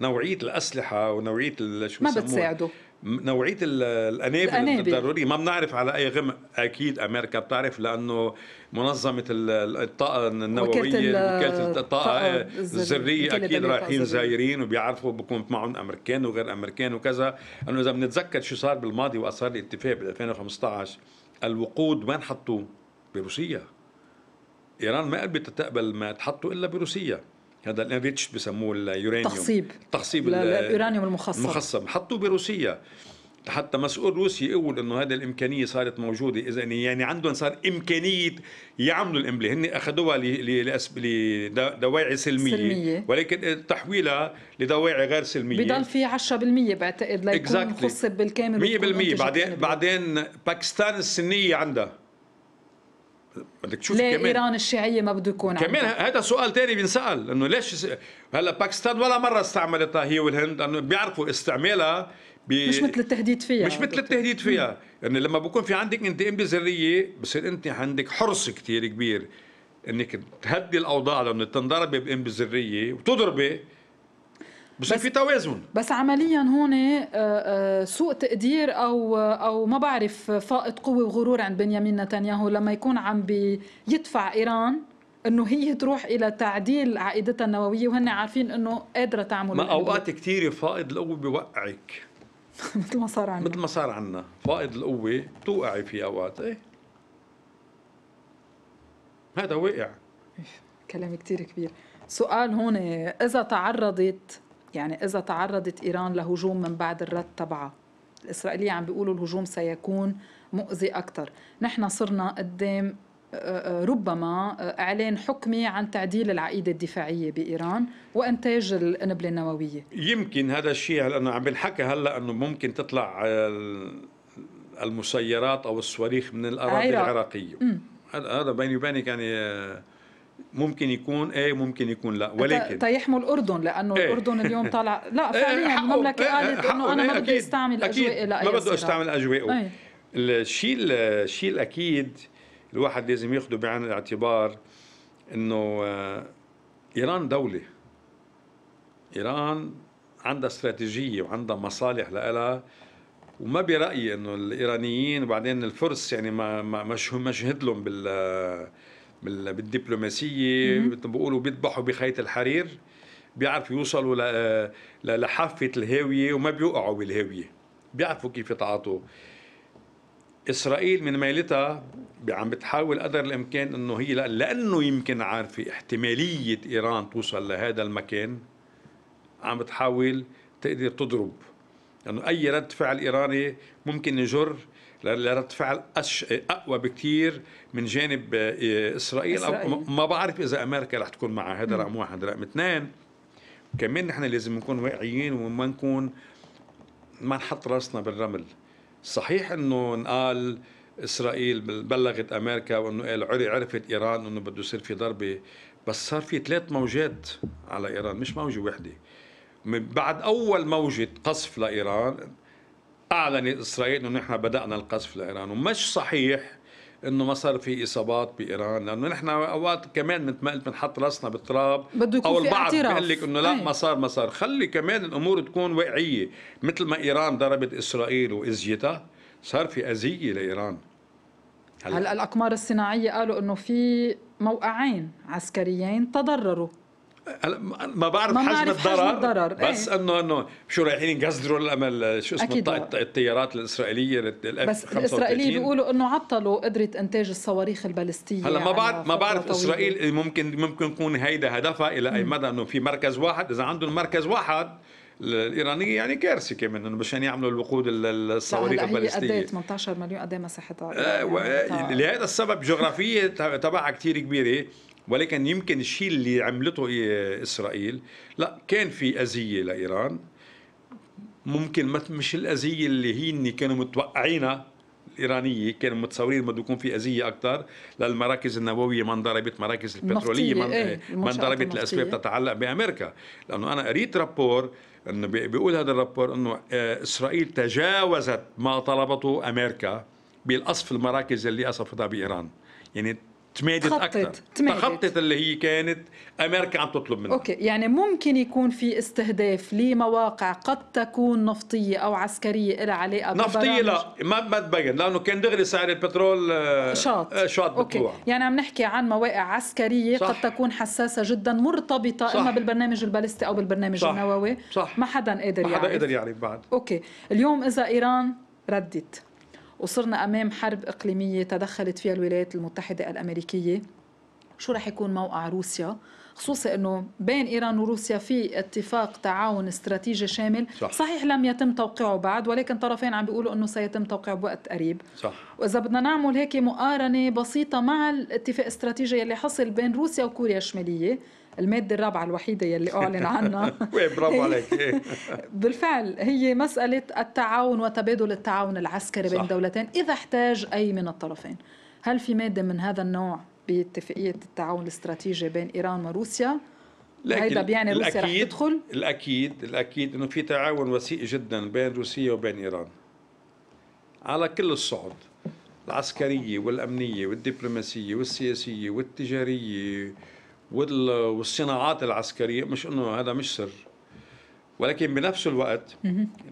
نوعيه الاسلحه ونوعيه شو ما بتساعده نوعيه الانابل, الضروريه ما بنعرف على اي غمق اكيد امريكا بتعرف لانه منظمه الطاقه النوويه وكاله الطاقه آه، الذريه اكيد رايحين زايرين وبيعرفوا بكون معهم امريكان وغير امريكان وكذا انه اذا بنتذكر شو صار بالماضي واثار الاتفاق بال 2015 الوقود وين حطوه؟ بروسيا ايران ما قبلت تقبل ما تحطوا الا بروسيا هذا الانفيتش بسموه اليورانيوم تخصيب تخصيب اليورانيوم المخصب المخصب حطوه بروسيا حتى مسؤول روسي يقول انه هذه الامكانيه صارت موجوده اذا يعني عندهم صار امكانيه يعملوا الامبلي هن اخذوها لدواعي سلميه, سلمية. ولكن تحويلها لدواعي غير سلميه بضل في 10% بعتقد ليكون exactly. خصب بالكامل 100% بعدين بعدين باكستان السنيه عندها بدك تشوف ليه كمان ايران الشيعيه ما بده يكون كمان هذا سؤال ثاني بينسال انه ليش هلا باكستان ولا مره استعملتها هي والهند لانه بيعرفوا استعمالها بي... مش مثل التهديد فيها مش مثل التهديد فيها يعني لما بكون في عندك انت ام ذريه بصير انت عندك حرص كثير كبير انك تهدي الاوضاع لانه تنضربي بام ذريه وتضربي بس, بس في توازن بس عمليا هون آه، آه، سوء تقدير او آه، او ما بعرف فائض قوه وغرور عند بنيامين نتنياهو لما يكون عم بيدفع ايران انه هي تروح الى تعديل عقيدتها النوويه وهن عارفين انه قادره تعمل ما اوقات كثير فائض القوه بيوقعك مثل ما صار عنا مثل ما صار عنا فائض القوه بتوقعي في اوقات ايه هذا واقع كلام كثير كبير سؤال هون اذا تعرضت يعني إذا تعرضت إيران لهجوم من بعد الرد تبعها الإسرائيلية عم بيقولوا الهجوم سيكون مؤذي أكثر نحن صرنا قدام آه، آه، ربما آه، اعلان حكمي عن تعديل العقيده الدفاعيه بايران وانتاج القنبله النوويه يمكن هذا الشيء لانه عم بنحكى هلا انه ممكن تطلع المسيرات او الصواريخ من الاراضي عراق. العراقيه هذا بيني وبينك يعني ممكن يكون ايه ممكن يكون لا ولكن تيحموا الاردن لانه إيه؟ الاردن اليوم طالع لا إيه، فعليا المملكه إيه، قالت انه انا ما إيه، بدي استعمل اجوائي لا ما بده استعمل اجوائه إيه؟ الشيء الشيء الاكيد الواحد لازم ياخذه بعين الاعتبار انه آه، ايران دوله ايران عندها استراتيجيه وعندها مصالح لها وما برايي انه الايرانيين وبعدين الفرس يعني ما ما مشهد لهم بال بالدبلوماسيه مثل بيقولوا بيذبحوا بخيط الحرير بيعرفوا يوصلوا لحافه الهاويه وما بيوقعوا بالهاويه بيعرفوا كيف يتعاطوا اسرائيل من ميلتها عم بتحاول قدر الامكان انه هي لانه يمكن عارفه احتماليه ايران توصل لهذا المكان عم بتحاول تقدر تضرب لانه يعني اي رد فعل ايراني ممكن يجر لرد فعل أش... اقوى بكثير من جانب اسرائيل, آه، إسرائيل. أو ما بعرف اذا امريكا رح تكون معها هذا رقم واحد رقم اثنين كمان نحن لازم نكون واقعيين وما نكون ما نحط راسنا بالرمل صحيح انه نقال اسرائيل بلغت امريكا وانه قال عرفت ايران انه بده يصير في ضربه بس صار في ثلاث موجات على ايران مش موجه واحده بعد اول موجه قصف لايران اعلنت اسرائيل انه نحن بدانا القصف لايران ومش صحيح انه ما صار في اصابات بايران لانه نحن اوقات كمان مثل ما قلت بنحط راسنا بالتراب بده يكون او البعض بيقول لك انه لا ما صار ما صار خلي كمان الامور تكون واقعيه مثل ما ايران ضربت اسرائيل واذيتها صار في اذيه لايران هلا هل الاقمار الصناعيه قالوا انه في موقعين عسكريين تضرروا ما بعرف ما حجم الضرر, الضرر إيه. بس ايه؟ انه انه شو رايحين يقصدروا الامل شو اسمه الطيارات الاسرائيليه لل بس الاسرائيليين بيقولوا انه عطلوا قدره انتاج الصواريخ البالستيه هلا ما بعرف ما بعرف اسرائيل ممكن ممكن يكون هيدا هدفها الى اي مدى انه في مركز واحد اذا عندهم مركز واحد الايرانيه يعني كارثه كمان انه مشان يعملوا الوقود الصواريخ البالستيه هي 18 مليون قد مساحتها آه، يعني آه، لهذا السبب جغرافيه تبعها كثير كبيره ولكن يمكن الشيء اللي عملته اسرائيل لا كان في اذيه لايران ممكن مش الاذيه اللي هن كانوا متوقعينها الايرانيه كانوا متصورين بده يكون في اذيه اكثر للمراكز النوويه ما انضربت مراكز البتروليه ما ايه انضربت لاسباب تتعلق بامريكا لانه انا قريت رابور انه بيقول هذا الرابور انه آه، اسرائيل تجاوزت ما طلبته امريكا بالقصف المراكز اللي قصفتها بايران يعني تمادت اكثر تمادت. تخطت اللي هي كانت امريكا عم تطلب منها اوكي يعني ممكن يكون في استهداف لمواقع قد تكون نفطيه او عسكريه لها علاقه نفطيه لا ما ما تبين لانه كان دغري سعر البترول آه، شاط آه، شاط أوكي. يعني عم نحكي عن مواقع عسكريه صح. قد تكون حساسه جدا مرتبطه صح. اما بالبرنامج البالستي او بالبرنامج صح. النووي صح. ما حدا قادر يعرف ما حدا قادر يعرف بعد اوكي اليوم اذا ايران ردت وصرنا أمام حرب إقليمية تدخلت فيها الولايات المتحدة الأمريكية شو رح يكون موقع روسيا خصوصا انه بين ايران وروسيا في اتفاق تعاون استراتيجي شامل صح. صحيح لم يتم توقيعه بعد ولكن طرفين عم بيقولوا انه سيتم توقيعه بوقت قريب صح. واذا بدنا نعمل هيك مقارنه بسيطه مع الاتفاق الاستراتيجي اللي حصل بين روسيا وكوريا الشماليه المادة الرابعة الوحيدة يلي أعلن عنها برافو عليك بالفعل هي مسألة التعاون وتبادل التعاون العسكري بين دولتين إذا احتاج أي من الطرفين هل في مادة من هذا النوع باتفاقية التعاون الاستراتيجي بين إيران وروسيا؟ هيدا بيعني روسيا رح تدخل؟ الأكيد الأكيد إنه في تعاون وسيء جدا بين روسيا وبين إيران على كل الصعد العسكرية والأمنية والدبلوماسية والسياسية والتجارية والصناعات العسكريه مش انه هذا مش سر ولكن بنفس الوقت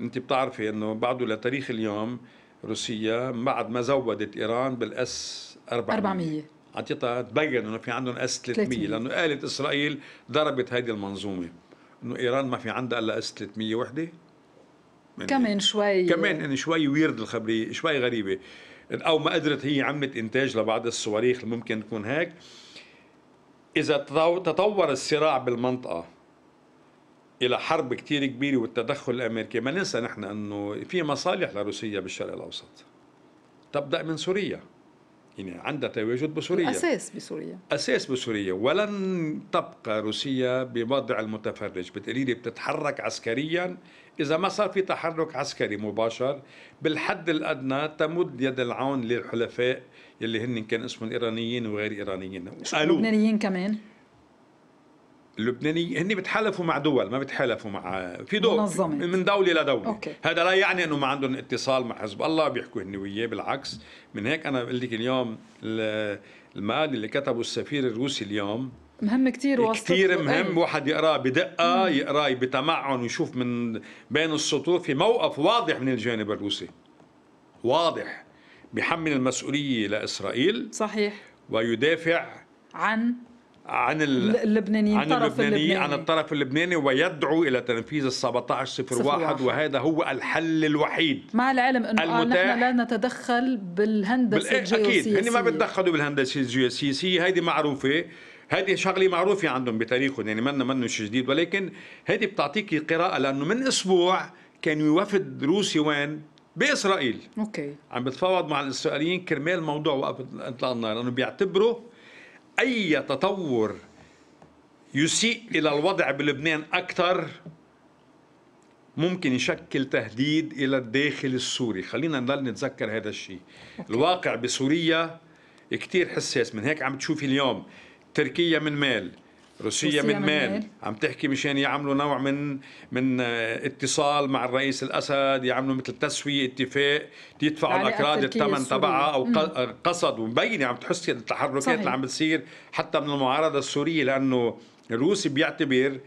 انت بتعرفي انه بعده لتاريخ اليوم روسيا بعد ما زودت ايران بالاس 400, 400. اعطيتها تبين انه في عندهم اس 300, 300. لانه قالت اسرائيل ضربت هذه المنظومه انه ايران ما في عندها الا اس 300 وحده يعني كمان شوي كمان انه شوي ويرد الخبريه شوي غريبه او ما قدرت هي عملت انتاج لبعض الصواريخ اللي ممكن تكون هيك إذا تطور الصراع بالمنطقة إلى حرب كتير كبيرة والتدخل الأمريكي ما ننسى نحن أنه في مصالح لروسيا بالشرق الأوسط تبدأ من سوريا يعني عندها تواجد بسوريا أساس بسوريا أساس بسوريا ولن تبقى روسيا بوضع المتفرج بتقولي لي بتتحرك عسكريا إذا ما صار في تحرك عسكري مباشر بالحد الأدنى تمد يد العون للحلفاء يلي هن كان اسمهم إيرانيين وغير إيرانيين لبنانيين كمان اللبناني هن بتحالفوا مع دول ما بتحالفوا مع في دول منظمة. من دوله لدوله أوكي. هذا لا يعني انه ما عندهم اتصال مع حزب الله بيحكوا هن وياه بالعكس من هيك انا بقول لك اليوم المقال اللي كتبه السفير الروسي اليوم مهم كثير كثير مهم واحد يقراه بدقه يقراه بتمعن ويشوف من بين السطور في موقف واضح من الجانب الروسي واضح بيحمل المسؤوليه لاسرائيل صحيح ويدافع عن عن اللبنانيين عن الطرف اللبناني عن الطرف اللبناني ويدعو الى تنفيذ ال 1701 وهذا هو الحل الوحيد مع العلم انه آه، نحن لا نتدخل بالهندسه إيه، الجيوسياسيه اكيد هن ما بتدخلوا بالهندسه الجيوسياسيه هيدي معروفه هذه شغله معروفه عندهم بتاريخهم يعني منا منا شيء جديد ولكن هذه بتعطيك قراءه لانه من اسبوع كان وفد روسي وين باسرائيل اوكي عم بتفاوض مع الاسرائيليين كرمال موضوع وقف اطلاق النار لانه بيعتبروا أي تطور يسيء إلى الوضع بلبنان أكثر ممكن يشكل تهديد إلى الداخل السوري خلينا نضل نتذكر هذا الشيء الواقع بسوريا كتير حساس من هيك عم تشوفي اليوم تركيا من مال روسيا من مين عم تحكي مشان يعملوا نوع من من آه، اتصال مع الرئيس الاسد يعملوا مثل تسويه اتفاق يدفعوا يعني الاكراد الثمن تبعها او قصد ومبينه عم تحس التحركات صحيح. اللي عم بتصير حتى من المعارضه السوريه لانه الروسي بيعتبر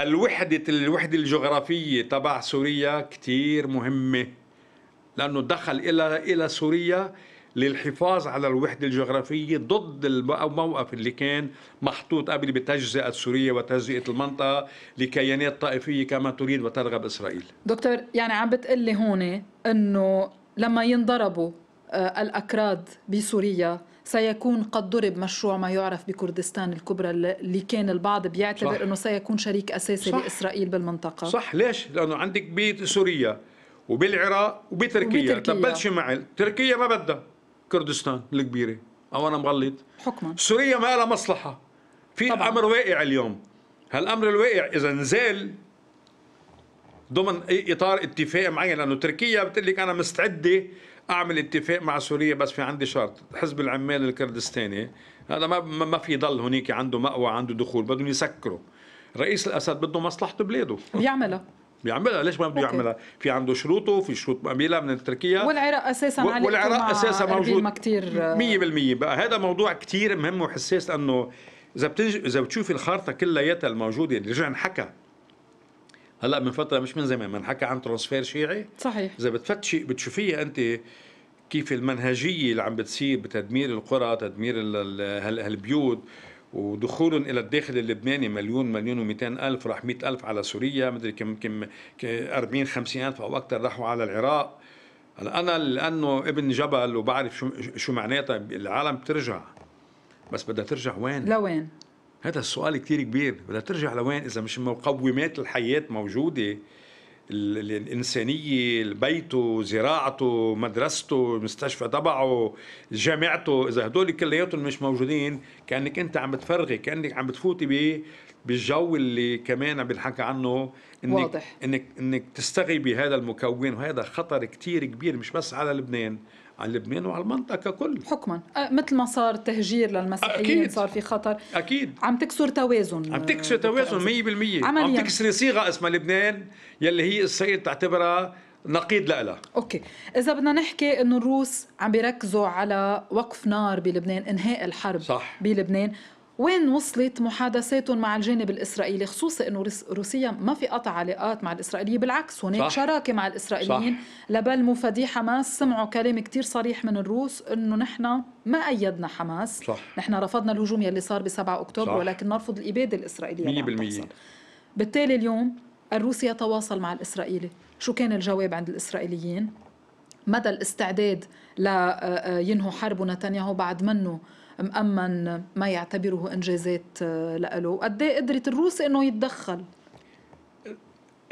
الوحدة الوحدة الجغرافية تبع سوريا كتير مهمة لأنه دخل إلى إلى سوريا للحفاظ على الوحدة الجغرافية ضد الموقف اللي كان محطوط قبل بتجزئة سوريا وتجزئة المنطقة لكيانات طائفية كما تريد وترغب إسرائيل دكتور يعني عم بتقلي هون أنه لما ينضربوا آه، الأكراد بسوريا سيكون قد ضرب مشروع ما يعرف بكردستان الكبرى اللي كان البعض بيعتبر صح. انه سيكون شريك اساسي صح. لاسرائيل بالمنطقه صح ليش لانه عندك بسوريا وبالعراق وبتركيا, وبتركيا. طب بلشي معي تركيا ما بدها كردستان الكبيره او انا مغلط حكما سوريا ما لها مصلحه في امر واقع اليوم هالامر الواقع اذا نزال ضمن اطار اتفاق معين لانه تركيا بتقول لك انا مستعده اعمل اتفاق مع سوريا بس في عندي شرط حزب العمال الكردستاني هذا ما ما في ضل هناك عنده مأوى عنده دخول بدهم يسكروا رئيس الاسد بده مصلحه بلاده بيعملها بيعملها ليش ما بده يعملها في عنده شروطه في شروط بيقلها من تركيا والعراق اساسا والعراق اساسا موجود ما كتير 100% آه. بقى هذا موضوع كثير مهم وحساس لانه اذا بتج... اذا بتشوفي الخارطه كلياتها الموجوده اللي يعني رجع انحكى هلا من فتره مش من زمان انحكى عن ترانسفير شيعي صحيح اذا بتفتشي بتشوفيها انت كيف المنهجيه اللي عم بتصير بتدمير القرى تدمير هالبيوت ال... ودخول الى الداخل اللبناني مليون مليون و الف راح مئة الف على سوريا مدري كم كم 40 50 الف او اكثر راحوا على العراق هلا انا لانه ابن جبل وبعرف شو شو معناتها العالم بترجع بس بدها ترجع وين؟ لوين؟ هذا السؤال كثير كبير بدها ترجع لوين اذا مش مقومات الحياه موجوده الإنسانية بيته زراعته مدرسته المستشفى تبعه جامعته إذا هدول كلياتهم مش موجودين كأنك أنت عم تفرغي كأنك عم بتفوتي بالجو اللي كمان عم بنحكى عنه انك واضح. انك انك تستغي بهذا المكون وهذا خطر كتير كبير مش بس على لبنان على لبنان وعلى المنطقه ككل حكما أه، مثل ما صار تهجير للمسيحيين أكيد. صار في خطر اكيد عم تكسر توازن عم تكسر توازن 100% عمليا. عم تكسر صيغه اسمها لبنان يلي هي اسرائيل تعتبرها نقيض لها اوكي اذا بدنا نحكي انه الروس عم بيركزوا على وقف نار بلبنان انهاء الحرب صح. بلبنان وين وصلت محادثاتهم مع الجانب الاسرائيلي خصوصا انه روسيا ما في قطع علاقات مع الاسرائيليه بالعكس هناك صح. شراكه مع الاسرائيليين لبل مفادي حماس سمعوا كلام كثير صريح من الروس انه نحن ما ايدنا حماس صح. نحن رفضنا الهجوم يلي صار ب 7 اكتوبر صح. ولكن نرفض الاباده الاسرائيليه 100% بالتالي اليوم الروسي يتواصل مع الاسرائيلي شو كان الجواب عند الاسرائيليين مدى الاستعداد لينهوا آه، آه، حرب نتنياهو بعد منه مأمن ما يعتبره إنجازات آه، لإله وقد إيه قدرت الروس إنه يتدخل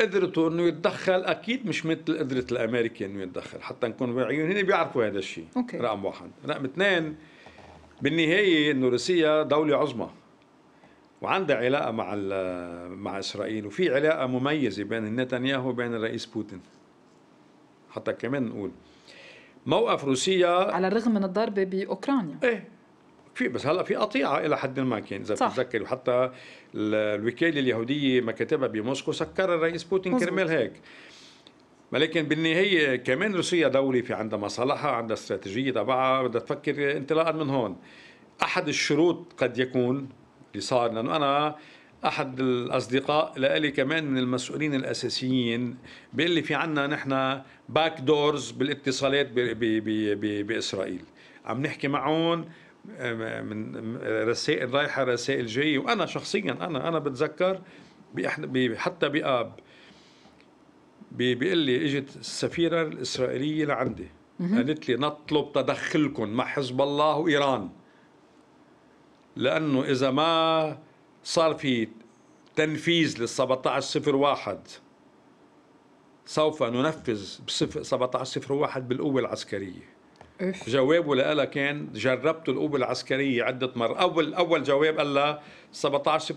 قدرته انه يتدخل اكيد مش مثل قدره الامريكي انه يتدخل حتى نكون واعيين هن بيعرفوا هذا الشيء أوكي. رقم واحد رقم اثنين بالنهايه انه روسيا دوله عظمى وعندها علاقه مع مع اسرائيل وفي علاقه مميزه بين نتنياهو وبين الرئيس بوتين حتى كمان نقول موقف روسيا على الرغم من الضربه باوكرانيا ايه في بس هلا في قطيعه الى حد ما كان اذا بتتذكر وحتى الوكاله اليهوديه مكاتبها بموسكو سكرها الرئيس بوتين كرمال هيك ولكن بالنهايه كمان روسيا دوله في عندها مصالحها عندها استراتيجيه تبعها بدها تفكر انطلاقا من هون احد الشروط قد يكون اللي صار لانه انا احد الاصدقاء لالي كمان من المسؤولين الاساسيين بيقول لي في عنا نحن باك دورز بالاتصالات باسرائيل عم نحكي معهم من رسائل رايحه رسائل جايه وانا شخصيا انا انا بتذكر حتى باب بيقول لي اجت السفيره الاسرائيليه لعندي قالت لي نطلب تدخلكم مع حزب الله وايران لانه اذا ما صار في تنفيذ لل 1701 سوف ننفذ 1701 بالقوه العسكريه جوابه لها كان جربت القوة العسكرية عدة مرات أول أول جواب قال لها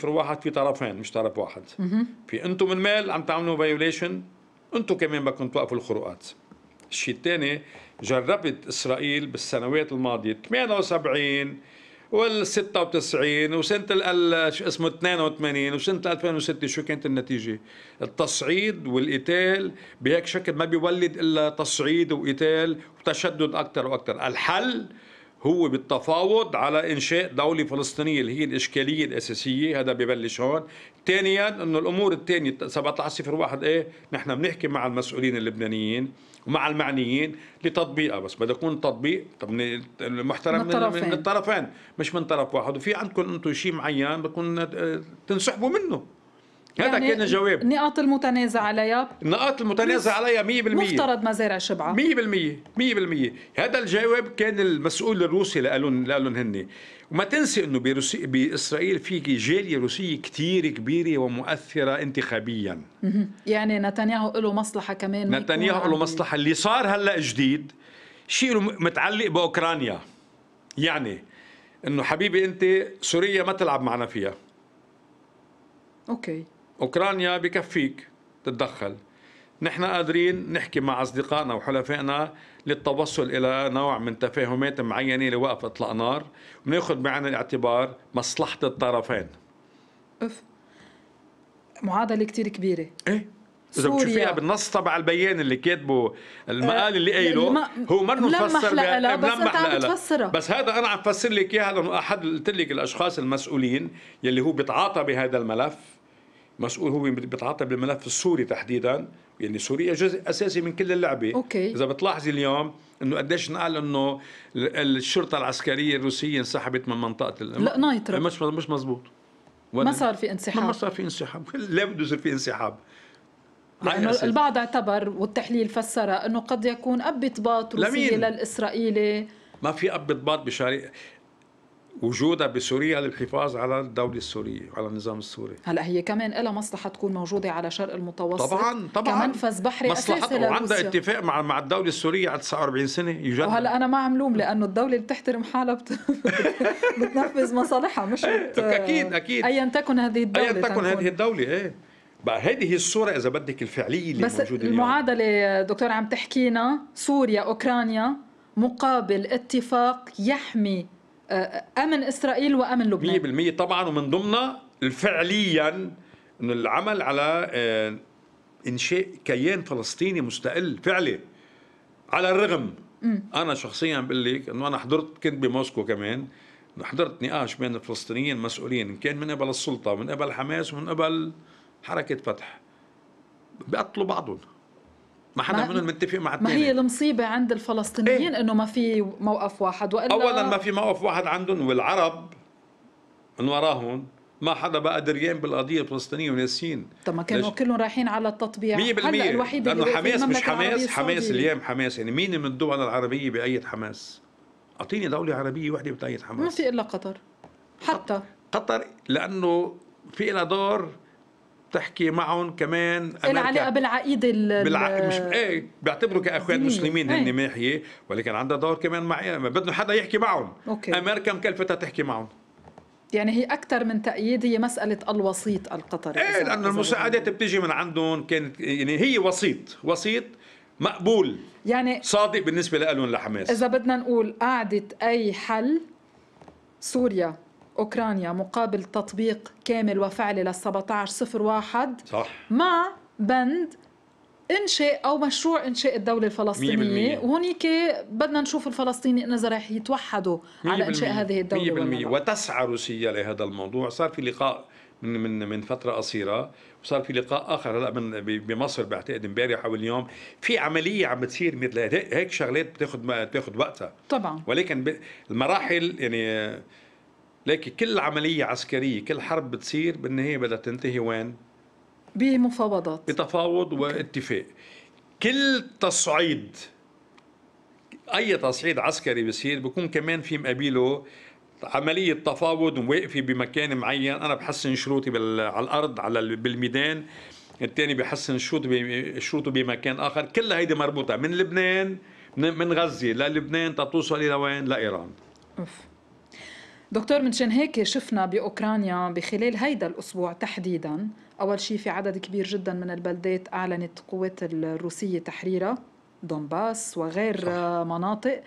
واحد في طرفين مش طرف واحد في أنتم من مال عم تعملوا فيوليشن أنتم كمان بدكم توقفوا الخروقات الشيء الثاني جربت إسرائيل بالسنوات الماضية 78 وال 96 وسنه ال شو اسمه 82 وسنه 2006 شو كانت النتيجه؟ التصعيد والقتال بهيك شكل ما بيولد الا تصعيد وقتال وتشدد اكثر واكثر، الحل هو بالتفاوض على انشاء دوله فلسطينيه اللي هي الاشكاليه الاساسيه هذا ببلش هون ثانيا انه الامور الثانيه 1701 ايه نحن بنحكي مع المسؤولين اللبنانيين ومع المعنيين لتطبيقها آه، بس بده يكون تطبيق طب المحترم من, الطرفين. من الطرفين مش من طرف واحد وفي عندكم انتم شيء معين بكون آه، تنسحبوا منه هذا يعني كان الجواب النقاط المتنازع عليها النقاط المتنازع عليها 100% مفترض مزارع شبعة 100% 100% هذا الجواب كان المسؤول الروسي لقالون لقالون هن وما تنسي انه بروسي باسرائيل في جاليه روسيه كثير كبيره ومؤثره انتخابيا يعني نتنياهو له مصلحه كمان نتنياهو له مصلحه اللي صار هلا جديد شيء متعلق باوكرانيا يعني انه حبيبي انت سوريا ما تلعب معنا فيها اوكي اوكرانيا بكفيك تتدخل نحن قادرين نحكي مع اصدقائنا وحلفائنا للتوصل الى نوع من تفاهمات معينه لوقف اطلاق نار وناخذ بعين الاعتبار مصلحه الطرفين اف معادله كثير كبيره ايه اذا بتشوفيها بالنص تبع البيان اللي كاتبه المقال آه، اللي قايله يعني الم... هو ما مفسر لها إيه، بس انت عم تفسرها بس هذا انا عم فسر لك اياها لانه احد قلت لك الاشخاص المسؤولين يلي هو بيتعاطى بهذا الملف مسؤول هو بيتعاطى بالملف السوري تحديدا يعني سوريا جزء اساسي من كل اللعبه أوكي. اذا بتلاحظي اليوم انه قديش نقال انه الشرطه العسكريه الروسيه انسحبت من منطقه لا نايترا مش مش مزبوط ما صار في انسحاب ما صار في انسحاب ليه بده يصير في انسحاب يعني البعض اعتبر والتحليل فسره انه قد يكون اب اطباط روسي للاسرائيلي ما في اب اطباط بشاري وجودها بسوريا للحفاظ على الدولة السورية على النظام السوري هلا هي كمان لها مصلحة تكون موجودة على شرق المتوسط طبعا طبعا كمنفذ بحري أساسي وعندها اتفاق مع مع الدولة السورية على 49 سنة يجدد وهلا أنا ما عم لوم لأنه الدولة اللي بتحترم حالها بت... بتنفذ مصالحها مش بت... أكيد أكيد أيا تكن هذه الدولة أيا تكن هذه الدولة إيه بقى هذه الصورة إذا بدك الفعلية اللي بس موجودة المعادلة اليوم. دكتور عم تحكينا سوريا أوكرانيا مقابل اتفاق يحمي آه، آه، امن اسرائيل وامن لبنان 100% طبعا ومن ضمنها فعليا انه العمل على آه، انشاء كيان فلسطيني مستقل فعلي على الرغم م. انا شخصيا بقول لك انه انا حضرت كنت بموسكو كمان حضرت نقاش بين الفلسطينيين المسؤولين كان من قبل السلطه ومن قبل حماس ومن قبل حركه فتح بيقتلوا بعضهم ما حدا منهم متفق مع الثاني ما هي المصيبه عند الفلسطينيين إيه؟ انه ما في موقف واحد والا اولا ما في موقف واحد عندهم والعرب من وراهم ما حدا بقى دريان بالقضيه الفلسطينيه وناسين طب ما كانوا لش... كلهم رايحين على التطبيع 100% الوحيد لانه حماس مش حماس حماس اليوم حماس يعني مين من الدول العربيه بأيد حماس؟ اعطيني دوله عربيه وحده بتأيد حماس ما في الا قطر حتى قطر لانه في لها دور تحكي معهم كمان امريكا بالعقيده بالع... مش ايه بيعتبروا كاخوان مسلمين إيه. هن ماحيه ولكن عندها دور كمان مع ما بدهم حدا يحكي معهم أوكي. امريكا مكلفتها تحكي معهم يعني هي اكثر من تأييد هي مساله الوسيط القطري ايه لانه المساعدات بتيجي من عندهم كانت يعني هي وسيط وسيط مقبول يعني صادق بالنسبه لهم لحماس اذا بدنا نقول قاعدة اي حل سوريا أوكرانيا مقابل تطبيق كامل وفعلي لل 1701 صح مع بند انشاء او مشروع انشاء الدوله الفلسطينيه وهنيك بدنا نشوف الفلسطيني انه اذا رح يتوحدوا على انشاء هذه الدوله 100% وتسعى روسيا لهذا الموضوع صار في لقاء من من من فتره قصيره وصار في لقاء اخر هلا من بمصر بعتقد امبارح او اليوم في عمليه عم بتصير مثل هيك شغلات بتاخذ بتاخذ وقتها طبعا ولكن المراحل يعني لكن كل عملية عسكرية كل حرب بتصير بالنهاية بدها تنتهي وين؟ بمفاوضات بتفاوض واتفاق كل تصعيد اي تصعيد عسكري بصير بكون كمان في مقابله عملية تفاوض واقفة بمكان معين أنا بحسن شروطي بال... على الأرض على بالميدان الثاني بحسن شروطه شروطه بمكان آخر كل هيدي مربوطة من لبنان من غزة للبنان تتوصل إلى وين لإيران أوف. دكتور منشان هيك شفنا باوكرانيا بخلال هيدا الاسبوع تحديدا اول شيء في عدد كبير جدا من البلدات اعلنت قوات الروسيه تحريرها دونباس وغير صح. مناطق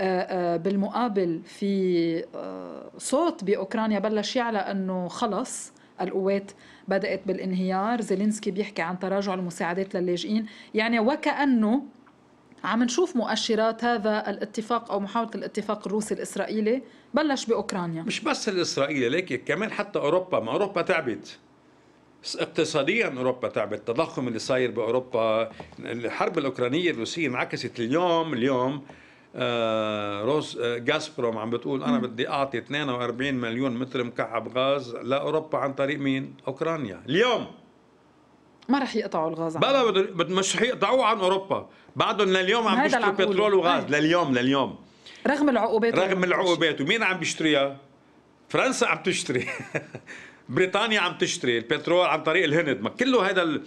آه، آه، بالمقابل في آه، صوت باوكرانيا بلش يعلى انه خلص القوات بدات بالانهيار زيلينسكي بيحكي عن تراجع المساعدات للاجئين يعني وكانه عم نشوف مؤشرات هذا الاتفاق او محاوله الاتفاق الروسي الاسرائيلي بلش باوكرانيا مش بس الاسرائيلي لكن كمان حتى اوروبا ما اوروبا تعبت اقتصاديا اوروبا تعبت التضخم اللي صاير باوروبا الحرب الاوكرانيه الروسيه انعكست اليوم اليوم آه، روس آه عم بتقول انا بدي اعطي 42 مليون متر مكعب غاز لاوروبا عن طريق مين؟ اوكرانيا اليوم ما رح يقطعوا الغاز بلا بدهم مش رح يقطعوه عن اوروبا بعدهم لليوم عم بيشتروا بترول وغاز هاي. لليوم لليوم رغم العقوبات رغم العقوبات ومين عم بيشتريها؟ فرنسا عم تشتري بريطانيا عم تشتري البترول عن طريق الهند ما كله هذا ال...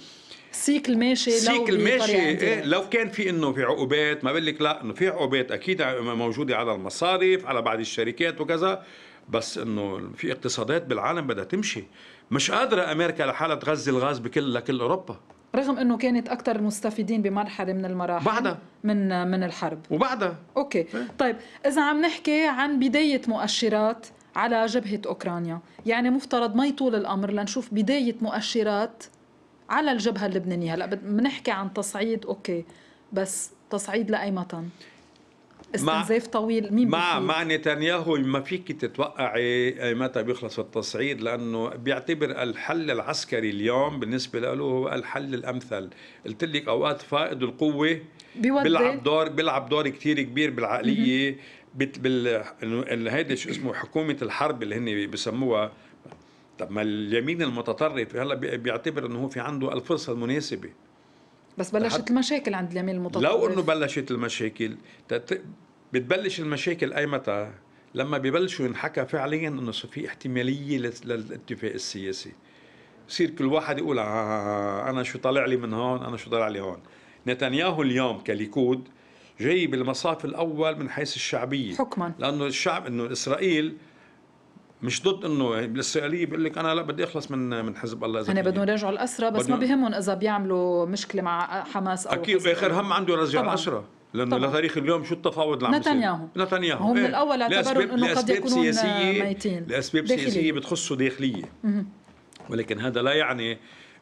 السيكل ماشي السيكل لو ماشي إيه لو كان في انه في عقوبات ما بقول لك لا انه في عقوبات اكيد موجوده على المصارف على بعض الشركات وكذا بس انه في اقتصادات بالعالم بدها تمشي مش قادرة أمريكا لحالها تغذي الغاز بكل لكل أوروبا رغم انه كانت اكثر المستفيدين بمرحله من المراحل بعدها من من الحرب وبعدها اوكي إيه؟ طيب اذا عم نحكي عن بدايه مؤشرات على جبهه اوكرانيا يعني مفترض ما يطول الامر لنشوف بدايه مؤشرات على الجبهه اللبنانيه هلا بنحكي عن تصعيد اوكي بس تصعيد لاي مطن استنزاف طويل مين مع مع نتنياهو ما فيك تتوقعي إيه متى بيخلص التصعيد لانه بيعتبر الحل العسكري اليوم بالنسبه له هو الحل الامثل قلت لك اوقات فائض القوه بيودي. بيلعب دور بيلعب دور كثير كبير بالعقليه بال انه شو اسمه حكومه الحرب اللي هن بسموها طب ما اليمين المتطرف هلا بيعتبر انه هو في عنده الفرصه المناسبه بس بلشت المشاكل عند اليمين المتطرف لو انه بلشت المشاكل بتبلش المشاكل اي متى لما ببلشوا ينحكى فعليا انه في احتماليه للاتفاق السياسي بصير كل واحد يقول آه،, آه،, آه،, آه انا شو طالع لي من هون انا شو طالع لي هون نتنياهو اليوم كليكود جاي بالمصاف الاول من حيث الشعبيه حكما لانه الشعب انه اسرائيل مش ضد انه الاسرائيليه بيقول لك انا لا بدي اخلص من من حزب الله اذا يعني بدهم يرجعوا الاسرى بس ما بيهمهم اذا بيعملوا مشكله مع حماس او اكيد باخر هم عنده رجع الاسرى لانه لتاريخ اليوم شو التفاوض اللي عم نتنياهو نتنياهو هم إيه؟ الاول اعتبروا انه قد يكونون سياسية ميتين لاسباب داخلية. سياسيه بتخصه داخليه ولكن هذا لا يعني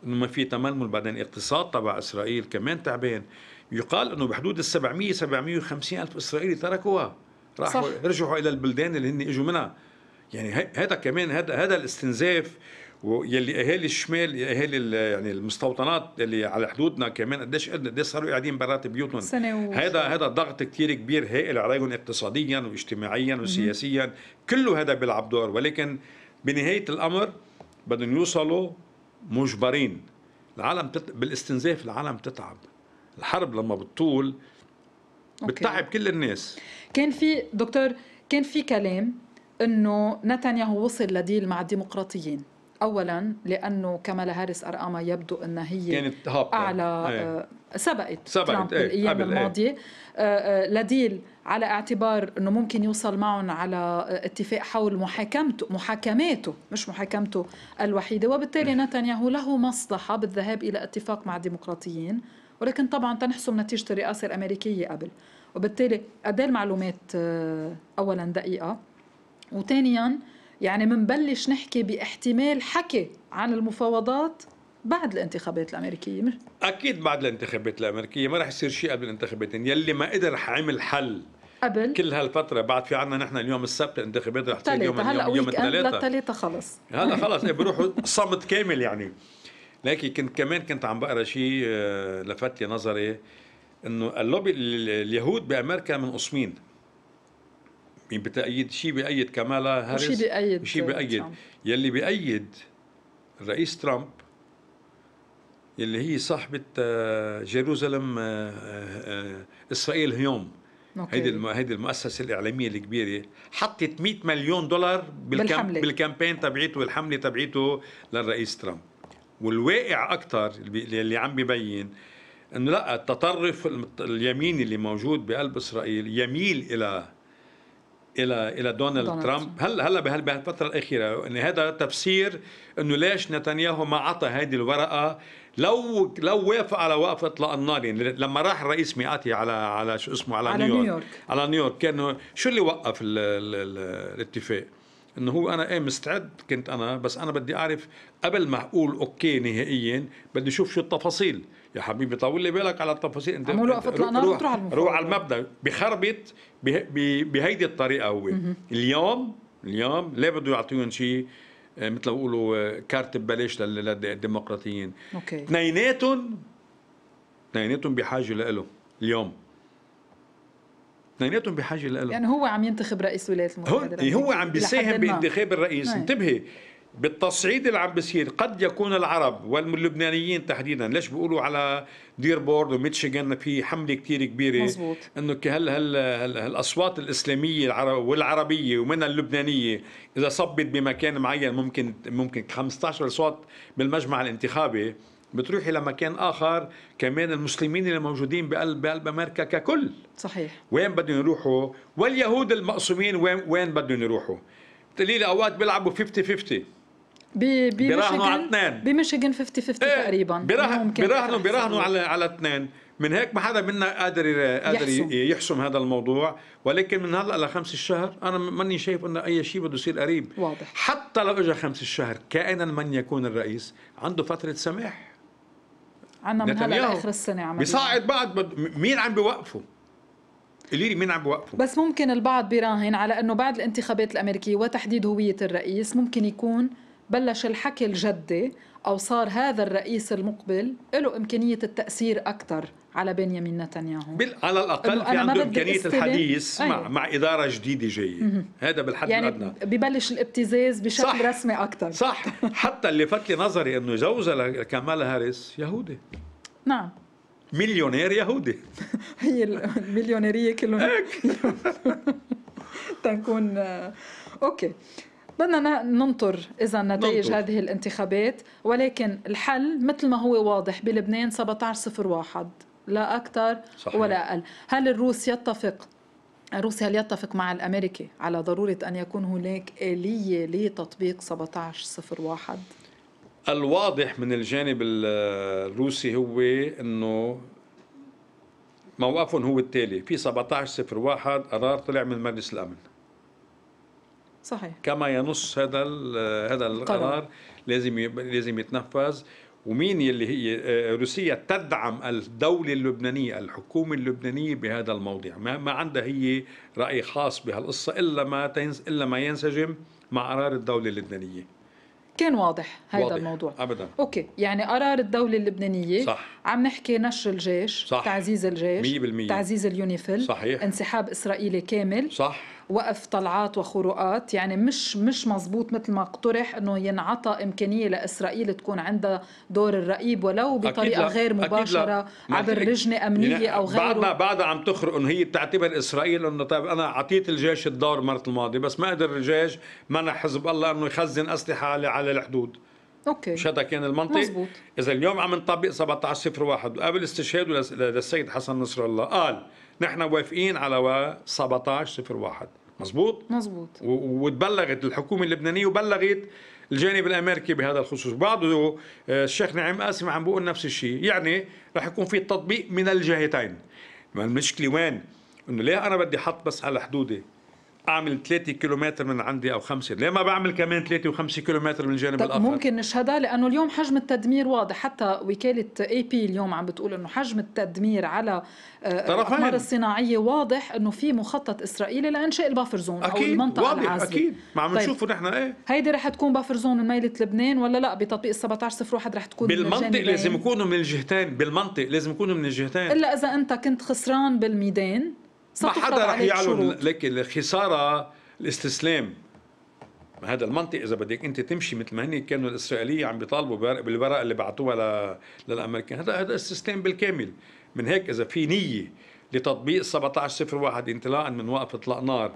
انه ما في تململ بعدين الاقتصاد تبع اسرائيل كمان تعبان يقال انه بحدود ال 700 750 الف اسرائيلي تركوها راحوا رجعوا الى البلدان اللي هن اجوا منها يعني هذا كمان هذا هذا الاستنزاف ويلي اهالي الشمال اهالي يعني المستوطنات اللي على حدودنا كمان قديش قديش صاروا قاعدين برات بيوتهم هذا هذا ضغط كثير كبير هائل عليهم اقتصاديا واجتماعيا وسياسيا كله هذا بيلعب دور ولكن بنهايه الامر بدهم يوصلوا مجبرين العالم تت... بالاستنزاف العالم تتعب الحرب لما بتطول بتتعب كل الناس كان في دكتور كان في كلام انه نتنياهو وصل لديل مع الديمقراطيين اولا لانه كمالا هاريس ارقامها يبدو انها هي كانت هابطة. اعلى إيه. آه، سبقت, سبقت ترامب ايه. قبل الماضيه ايه. لديل على اعتبار انه ممكن يوصل معهم على آه، اتفاق حول محاكمته محاكماته مش محاكمته الوحيده وبالتالي إيه. نتنياهو له مصلحه بالذهاب الى اتفاق مع الديمقراطيين ولكن طبعا تنحسم نتيجه الرئاسه الامريكيه قبل وبالتالي قد المعلومات اولا دقيقه وثانيا يعني منبلش نحكي باحتمال حكي عن المفاوضات بعد الانتخابات الامريكيه اكيد بعد الانتخابات الامريكيه ما رح يصير شيء قبل الانتخابات يلي ما قدر عمل حل قبل كل هالفترة بعد في عنا نحن اليوم السبت الانتخابات رح تصير يوم هلا يوم الثلاثة خلص هلا خلص إيه، بيروحوا صمت كامل يعني لكن كنت كمان كنت عم بقرا شيء آه، لفت نظري انه اللوبي اليهود بامريكا من قسمين بتأيد شيء بأيد كمالا هاريس وشي بأيد وشي بأيد ترامب. يلي بأيد الرئيس ترامب يلي هي صاحبة آه، جيروزالم آه، آه، إسرائيل هيوم هيدي هيدي المؤسسة الإعلامية الكبيرة حطت 100 مليون دولار بالكم... بالكامبين تبعيته والحملة تبعيته للرئيس ترامب والواقع أكثر اللي عم ببين انه لا التطرف اليميني اللي موجود بقلب اسرائيل يميل الى الى الى دونالد, ترامب هلا هلا بهالفتره الاخيره ان يعني هذا تفسير انه ليش نتنياهو ما عطى هذه الورقه لو لو وافق على وقف اطلاق النار يعني لما راح الرئيس ميقاتي على على شو اسمه على, على نيويورك, نيويورك على نيويورك كان شو اللي وقف الـ الـ الـ الاتفاق انه هو انا ايه مستعد كنت انا بس انا بدي اعرف قبل ما اقول اوكي نهائيا بدي اشوف شو التفاصيل يا حبيبي طول لي بالك على التفاصيل انت عمال وقف روح, روح, روح على المبدا بخربط بهيدي الطريقه هو اليوم اليوم ليه بده يعطيهم شيء آه، مثل ما بيقولوا آه، كارت ببلاش للديمقراطيين اوكي اثنيناتهم اثنيناتهم بحاجه لإله اليوم اثنيناتهم بحاجه لإله يعني هو عم ينتخب رئيس ولايه المتحده هو, هو عم بيساهم بانتخاب الرئيس نعم. انتبهي بالتصعيد اللي عم بيصير قد يكون العرب واللبنانيين تحديدا ليش بيقولوا على ديربورد وميتشيغان في حمله كثير كبيره مزبوط. انه هال هال هالاصوات الاسلاميه العرب والعربيه ومنها اللبنانيه اذا صبت بمكان معين ممكن ممكن 15 صوت بالمجمع الانتخابي بتروحي لمكان اخر كمان المسلمين اللي موجودين بقلب بقلب امريكا ككل صحيح وين بدهم يروحوا واليهود المقسومين وين وين بدهم يروحوا بتقولي لي اوقات بيلعبوا 50 50 بيراهنوا على اثنين بمشيغن 50 50 تقريبا بيراهنوا بيراهنوا بيراهنوا على على اثنين من هيك ما حدا منا قادر قادر يحسم. يحسم هذا الموضوع ولكن من هلا لخمس الشهر انا ماني شايف انه اي شيء بده يصير قريب واضح حتى لو اجى خمس الشهر كائنا من يكون الرئيس عنده فتره سماح عنا من هلا لاخر السنه عمليا بيصعد بعد مين عم بيوقفه قولي لي مين عم بوقفه بس ممكن البعض بيراهن على انه بعد الانتخابات الامريكيه وتحديد هويه الرئيس ممكن يكون بلش الحكي الجدي أو صار هذا الرئيس المقبل له إمكانية التأثير أكثر على بنيامين نتنياهو بال... على الاقل في عنده امكانيه الحديث مع أيوة. مع اداره جديده جايه هذا بالحد يعني الادنى ببلش الابتزاز بشكل صح. رسمي اكثر صح حتى اللي فات لي نظري انه زوجها لكمال هاريس يهودي نعم مليونير يهودي هي المليونيريه كلهم تنكون آه، اوكي بدنا ننطر اذا نتائج هذه الانتخابات ولكن الحل مثل ما هو واضح بلبنان 17 01 لا اكثر صحيح. ولا اقل هل الروس يتفق روسيا هل يتفق مع الامريكي على ضروره ان يكون هناك اليه لتطبيق 1701 الواضح من الجانب الروسي هو انه موقفهم هو التالي في 1701 قرار طلع من مجلس الامن صحيح كما ينص هذا هذا القرار لازم لازم يتنفذ ومين اللي هي آه، روسيا تدعم الدولة اللبنانية الحكومة اللبنانية بهذا الموضوع ما, ما عندها هي رأي خاص بهالقصة إلا ما تنس إلا ما ينسجم مع قرار الدولة اللبنانية كان واضح هذا الموضوع ابدا اوكي يعني قرار الدوله اللبنانيه صح. عم نحكي نشر الجيش صح. تعزيز الجيش 100% تعزيز اليونيفيل صحيح انسحاب اسرائيلي كامل صح وقف طلعات وخروقات يعني مش مش مزبوط مثل ما اقترح انه ينعطى امكانيه لاسرائيل تكون عندها دور الرقيب ولو بطريقه غير مباشره عبر لجنه امنيه يعني او غيره بعدنا بعدها عم تخرق انه هي بتعتبر اسرائيل انه طيب انا اعطيت الجيش الدور المره الماضيه بس ما قدر الجيش منع حزب الله انه يخزن اسلحه على الحدود اوكي مش هذا كان المنطق مزبوط اذا اليوم عم نطبق 17 واحد وقبل استشهاده للسيد حسن نصر الله قال نحن موافقين على 17 01 مزبوط مزبوط وتبلغت الحكومه اللبنانيه وبلغت الجانب الامريكي بهذا الخصوص بعضه آه، الشيخ نعيم قاسم عم بيقول نفس الشيء يعني رح يكون في تطبيق من الجهتين ما المشكله وين انه ليه انا بدي احط بس على حدودي اعمل 3 كيلومتر من عندي او 5 ليه ما بعمل كمان 3 و5 كيلومتر من الجانب طب الاخر ممكن نشهدها لانه اليوم حجم التدمير واضح حتى وكاله اي بي اليوم عم بتقول انه حجم التدمير على آه، الاقمار الصناعيه واضح انه في مخطط اسرائيلي لانشاء البافر زون أكيد. او المنطقه واضح. العازله اكيد ما عم طيب. نشوفه نحن ايه هيدي رح تكون بافر زون من ميله لبنان ولا لا بتطبيق ال1701 رح تكون بالمنطق لازم يكونوا من الجهتين بالمنطق لازم يكونوا من الجهتين الا اذا انت كنت خسران بالميدان ما حدا رح يعلن لك الخساره الاستسلام هذا المنطق اذا بدك انت تمشي مثل ما هن كانوا الاسرائيليه عم بيطالبوا بالورقه اللي بعتوها للامريكان هذا هذا استسلام بالكامل من هيك اذا في نيه لتطبيق 1701 انطلاقا من وقف اطلاق نار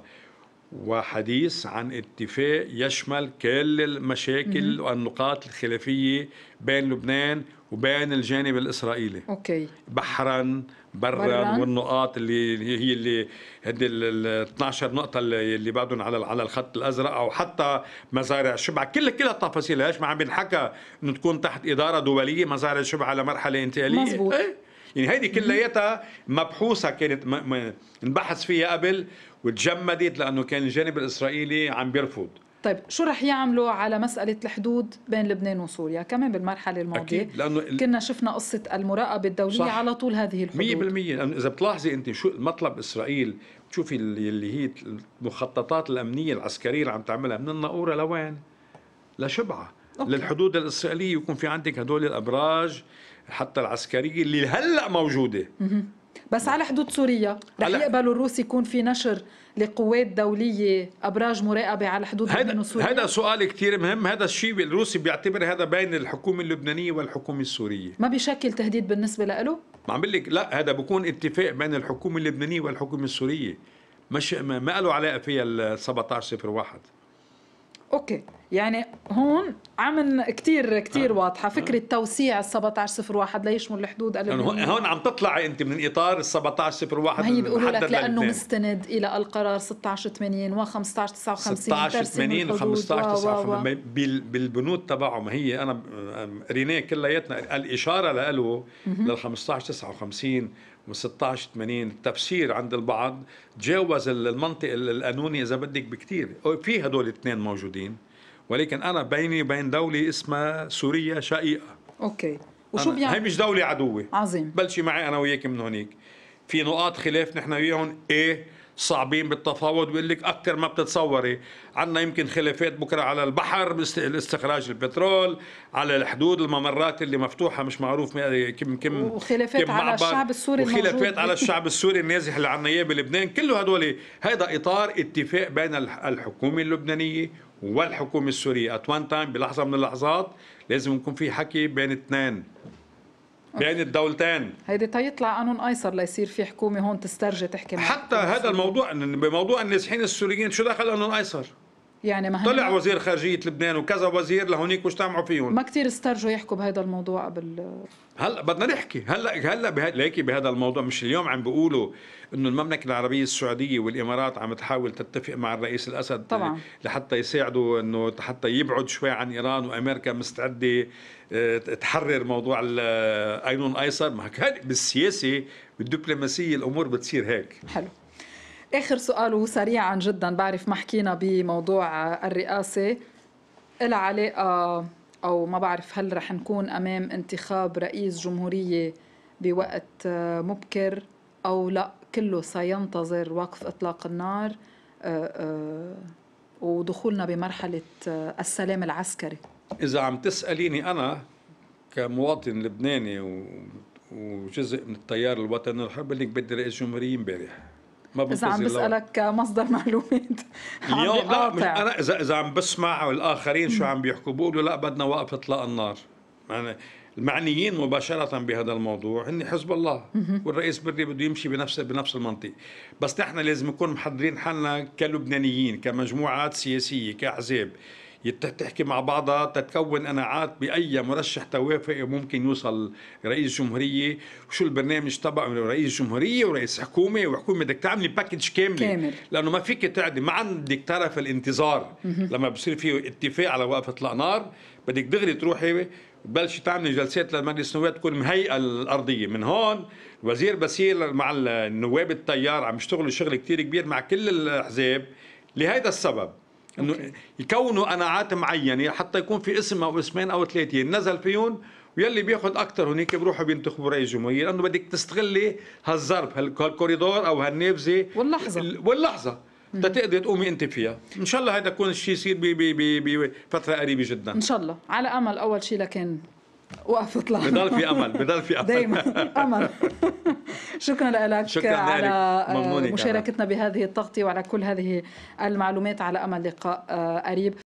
وحديث عن اتفاق يشمل كل المشاكل والنقاط الخلافية بين لبنان وبين الجانب الإسرائيلي أوكي. بحرا برا, والنقاط اللي هي اللي هدي ال 12 نقطة اللي بعدهم على على الخط الأزرق أو حتى مزارع شبعه كل كل التفاصيل هاش ما عم بنحكى إنه تكون تحت إدارة دولية مزارع شبعه على مرحلة انتقالية مزبوط. ايه؟ يعني هيدي كلياتها مبحوثة كانت انبحث فيها قبل وتجمدت لانه كان الجانب الاسرائيلي عم بيرفض طيب شو رح يعملوا على مسألة الحدود بين لبنان وسوريا كمان بالمرحلة الماضية أكيد لأنه كنا شفنا قصة المراقبة الدولية صح على طول هذه الحدود 100% لأنه إذا بتلاحظي أنت شو مطلب إسرائيل بتشوفي اللي هي المخططات الأمنية العسكرية اللي عم تعملها من الناوره لوين لشبعة أوكي. للحدود الإسرائيلية يكون في عندك هدول الأبراج حتى العسكرية اللي هلأ موجودة بس نعم. على حدود سوريا رح يقبلوا الروس يكون في نشر لقوات دولية أبراج مراقبة على حدود هذا سوريا هذا سؤال كثير مهم هذا الشيء الروسي بيعتبر هذا بين الحكومة اللبنانية والحكومة السورية ما بيشكل تهديد بالنسبة له؟ ما عم بقول لك لا هذا بكون اتفاق بين الحكومة اللبنانية والحكومة السورية مش ما قالوا علاقة فيها ال 1701 أوكي يعني هون عم كثير كثير آه. واضحه فكره آه. توسيع ال 1701 ليشمل الحدود يعني هون عم تطلعي انت من اطار ال 1701 هي بيقولوا لك لانه مستند الى القرار 1680 و 1559 1680 و 1559 بالبنود تبعه ما هي انا قريناه كلياتنا الاشاره له لل 1559 و 1680 التفسير عند البعض تجاوز المنطق القانوني اذا بدك بكثير في هدول الاثنين موجودين ولكن انا بيني وبين دوله اسمها سوريا شقيقه اوكي وشو بيعني؟ هي مش دوله عدوه عظيم بلشي معي انا وياك من هونيك في نقاط خلاف نحن وياهم ايه صعبين بالتفاوض بيقول لك اكثر ما بتتصوري عندنا يمكن خلافات بكره على البحر استخراج البترول على الحدود الممرات اللي مفتوحه مش معروف كم كم وخلافات كم على الشعب السوري وخلافات على الشعب السوري النازح اللي عندنا اياه بلبنان كله هدول هذا اطار اتفاق بين الحكومه اللبنانيه والحكومه السوريه ات وان تايم بلحظه من اللحظات لازم يكون في حكي بين اثنين بين الدولتين هيدي تيطلع قانون ايسر ليصير في حكومه هون تسترجع تحكي حتى هذا الموضوع بموضوع النازحين السوريين شو دخل قانون ايسر يعني ما طلع وزير خارجيه لبنان وكذا وزير لهونيك واجتمعوا فيهم ما كثير استرجوا يحكوا بهذا الموضوع قبل هلا بدنا نحكي هلا هلا بها... ليكي بهذا الموضوع مش اليوم عم بيقولوا انه المملكه العربيه السعوديه والامارات عم تحاول تتفق مع الرئيس الاسد طبعا لحتى يساعدوا انه حتى يبعد شوي عن ايران وامريكا مستعده آه، تحرر موضوع آه، ايلون ايسر ما بالسياسه بالدبلوماسيه الامور بتصير هيك حلو اخر سؤال وسريعا جدا بعرف ما حكينا بموضوع الرئاسه لها علاقه او ما بعرف هل رح نكون امام انتخاب رئيس جمهوريه بوقت مبكر او لا كله سينتظر وقف اطلاق النار آه، آه، ودخولنا بمرحله السلام العسكري اذا عم تساليني انا كمواطن لبناني وجزء من التيار الوطني رح بقول لك بدي رئيس جمهوريه امبارح ما اذا عم بسالك مصدر معلومات اليوم لا انا اذا اذا عم بسمع الاخرين شو عم بيحكوا بيقولوا لا بدنا وقف اطلاق النار يعني المعنيين مباشرة بهذا الموضوع هن حزب الله والرئيس بري بده يمشي بنفس بنفس المنطق بس نحن لازم نكون محضرين حالنا كلبنانيين كمجموعات سياسية كأحزاب تحكي مع بعضها تتكون قناعات باي مرشح توافقي ممكن يوصل رئيس جمهوريه وشو البرنامج تبعه رئيس جمهوريه ورئيس حكومه وحكومه بدك تعملي باكج كامل. لانه ما فيك تعدي ما عندك طرف الانتظار لما بصير في اتفاق على وقف اطلاق نار بدك دغري تروحي بلش تعملي جلسات للمجلس النواب تكون مهيئه الارضيه من هون وزير بسير مع النواب التيار عم يشتغلوا شغل كتير كبير مع كل الاحزاب لهذا السبب انه يكونوا قناعات معينه حتى يكون في اسم او اسمين او ثلاثه نزل فيهم ويلي بياخذ اكثر هنيك بروحوا بينتخبوا رئيس جمهوريه لانه بدك تستغلي هالظرف هالكوريدور او هالنبذه واللحظه واللحظه تتقدر تقومي انت فيها ان شاء الله هذا يكون الشيء يصير بفتره قريبه جدا ان شاء الله على امل اول شيء لكن وقف اطلع بضل في امل بضل في امل دائما امل شكرا لك شكرا على آه، مشاركتنا بهذه التغطيه وعلى كل هذه المعلومات على امل لقاء آه، قريب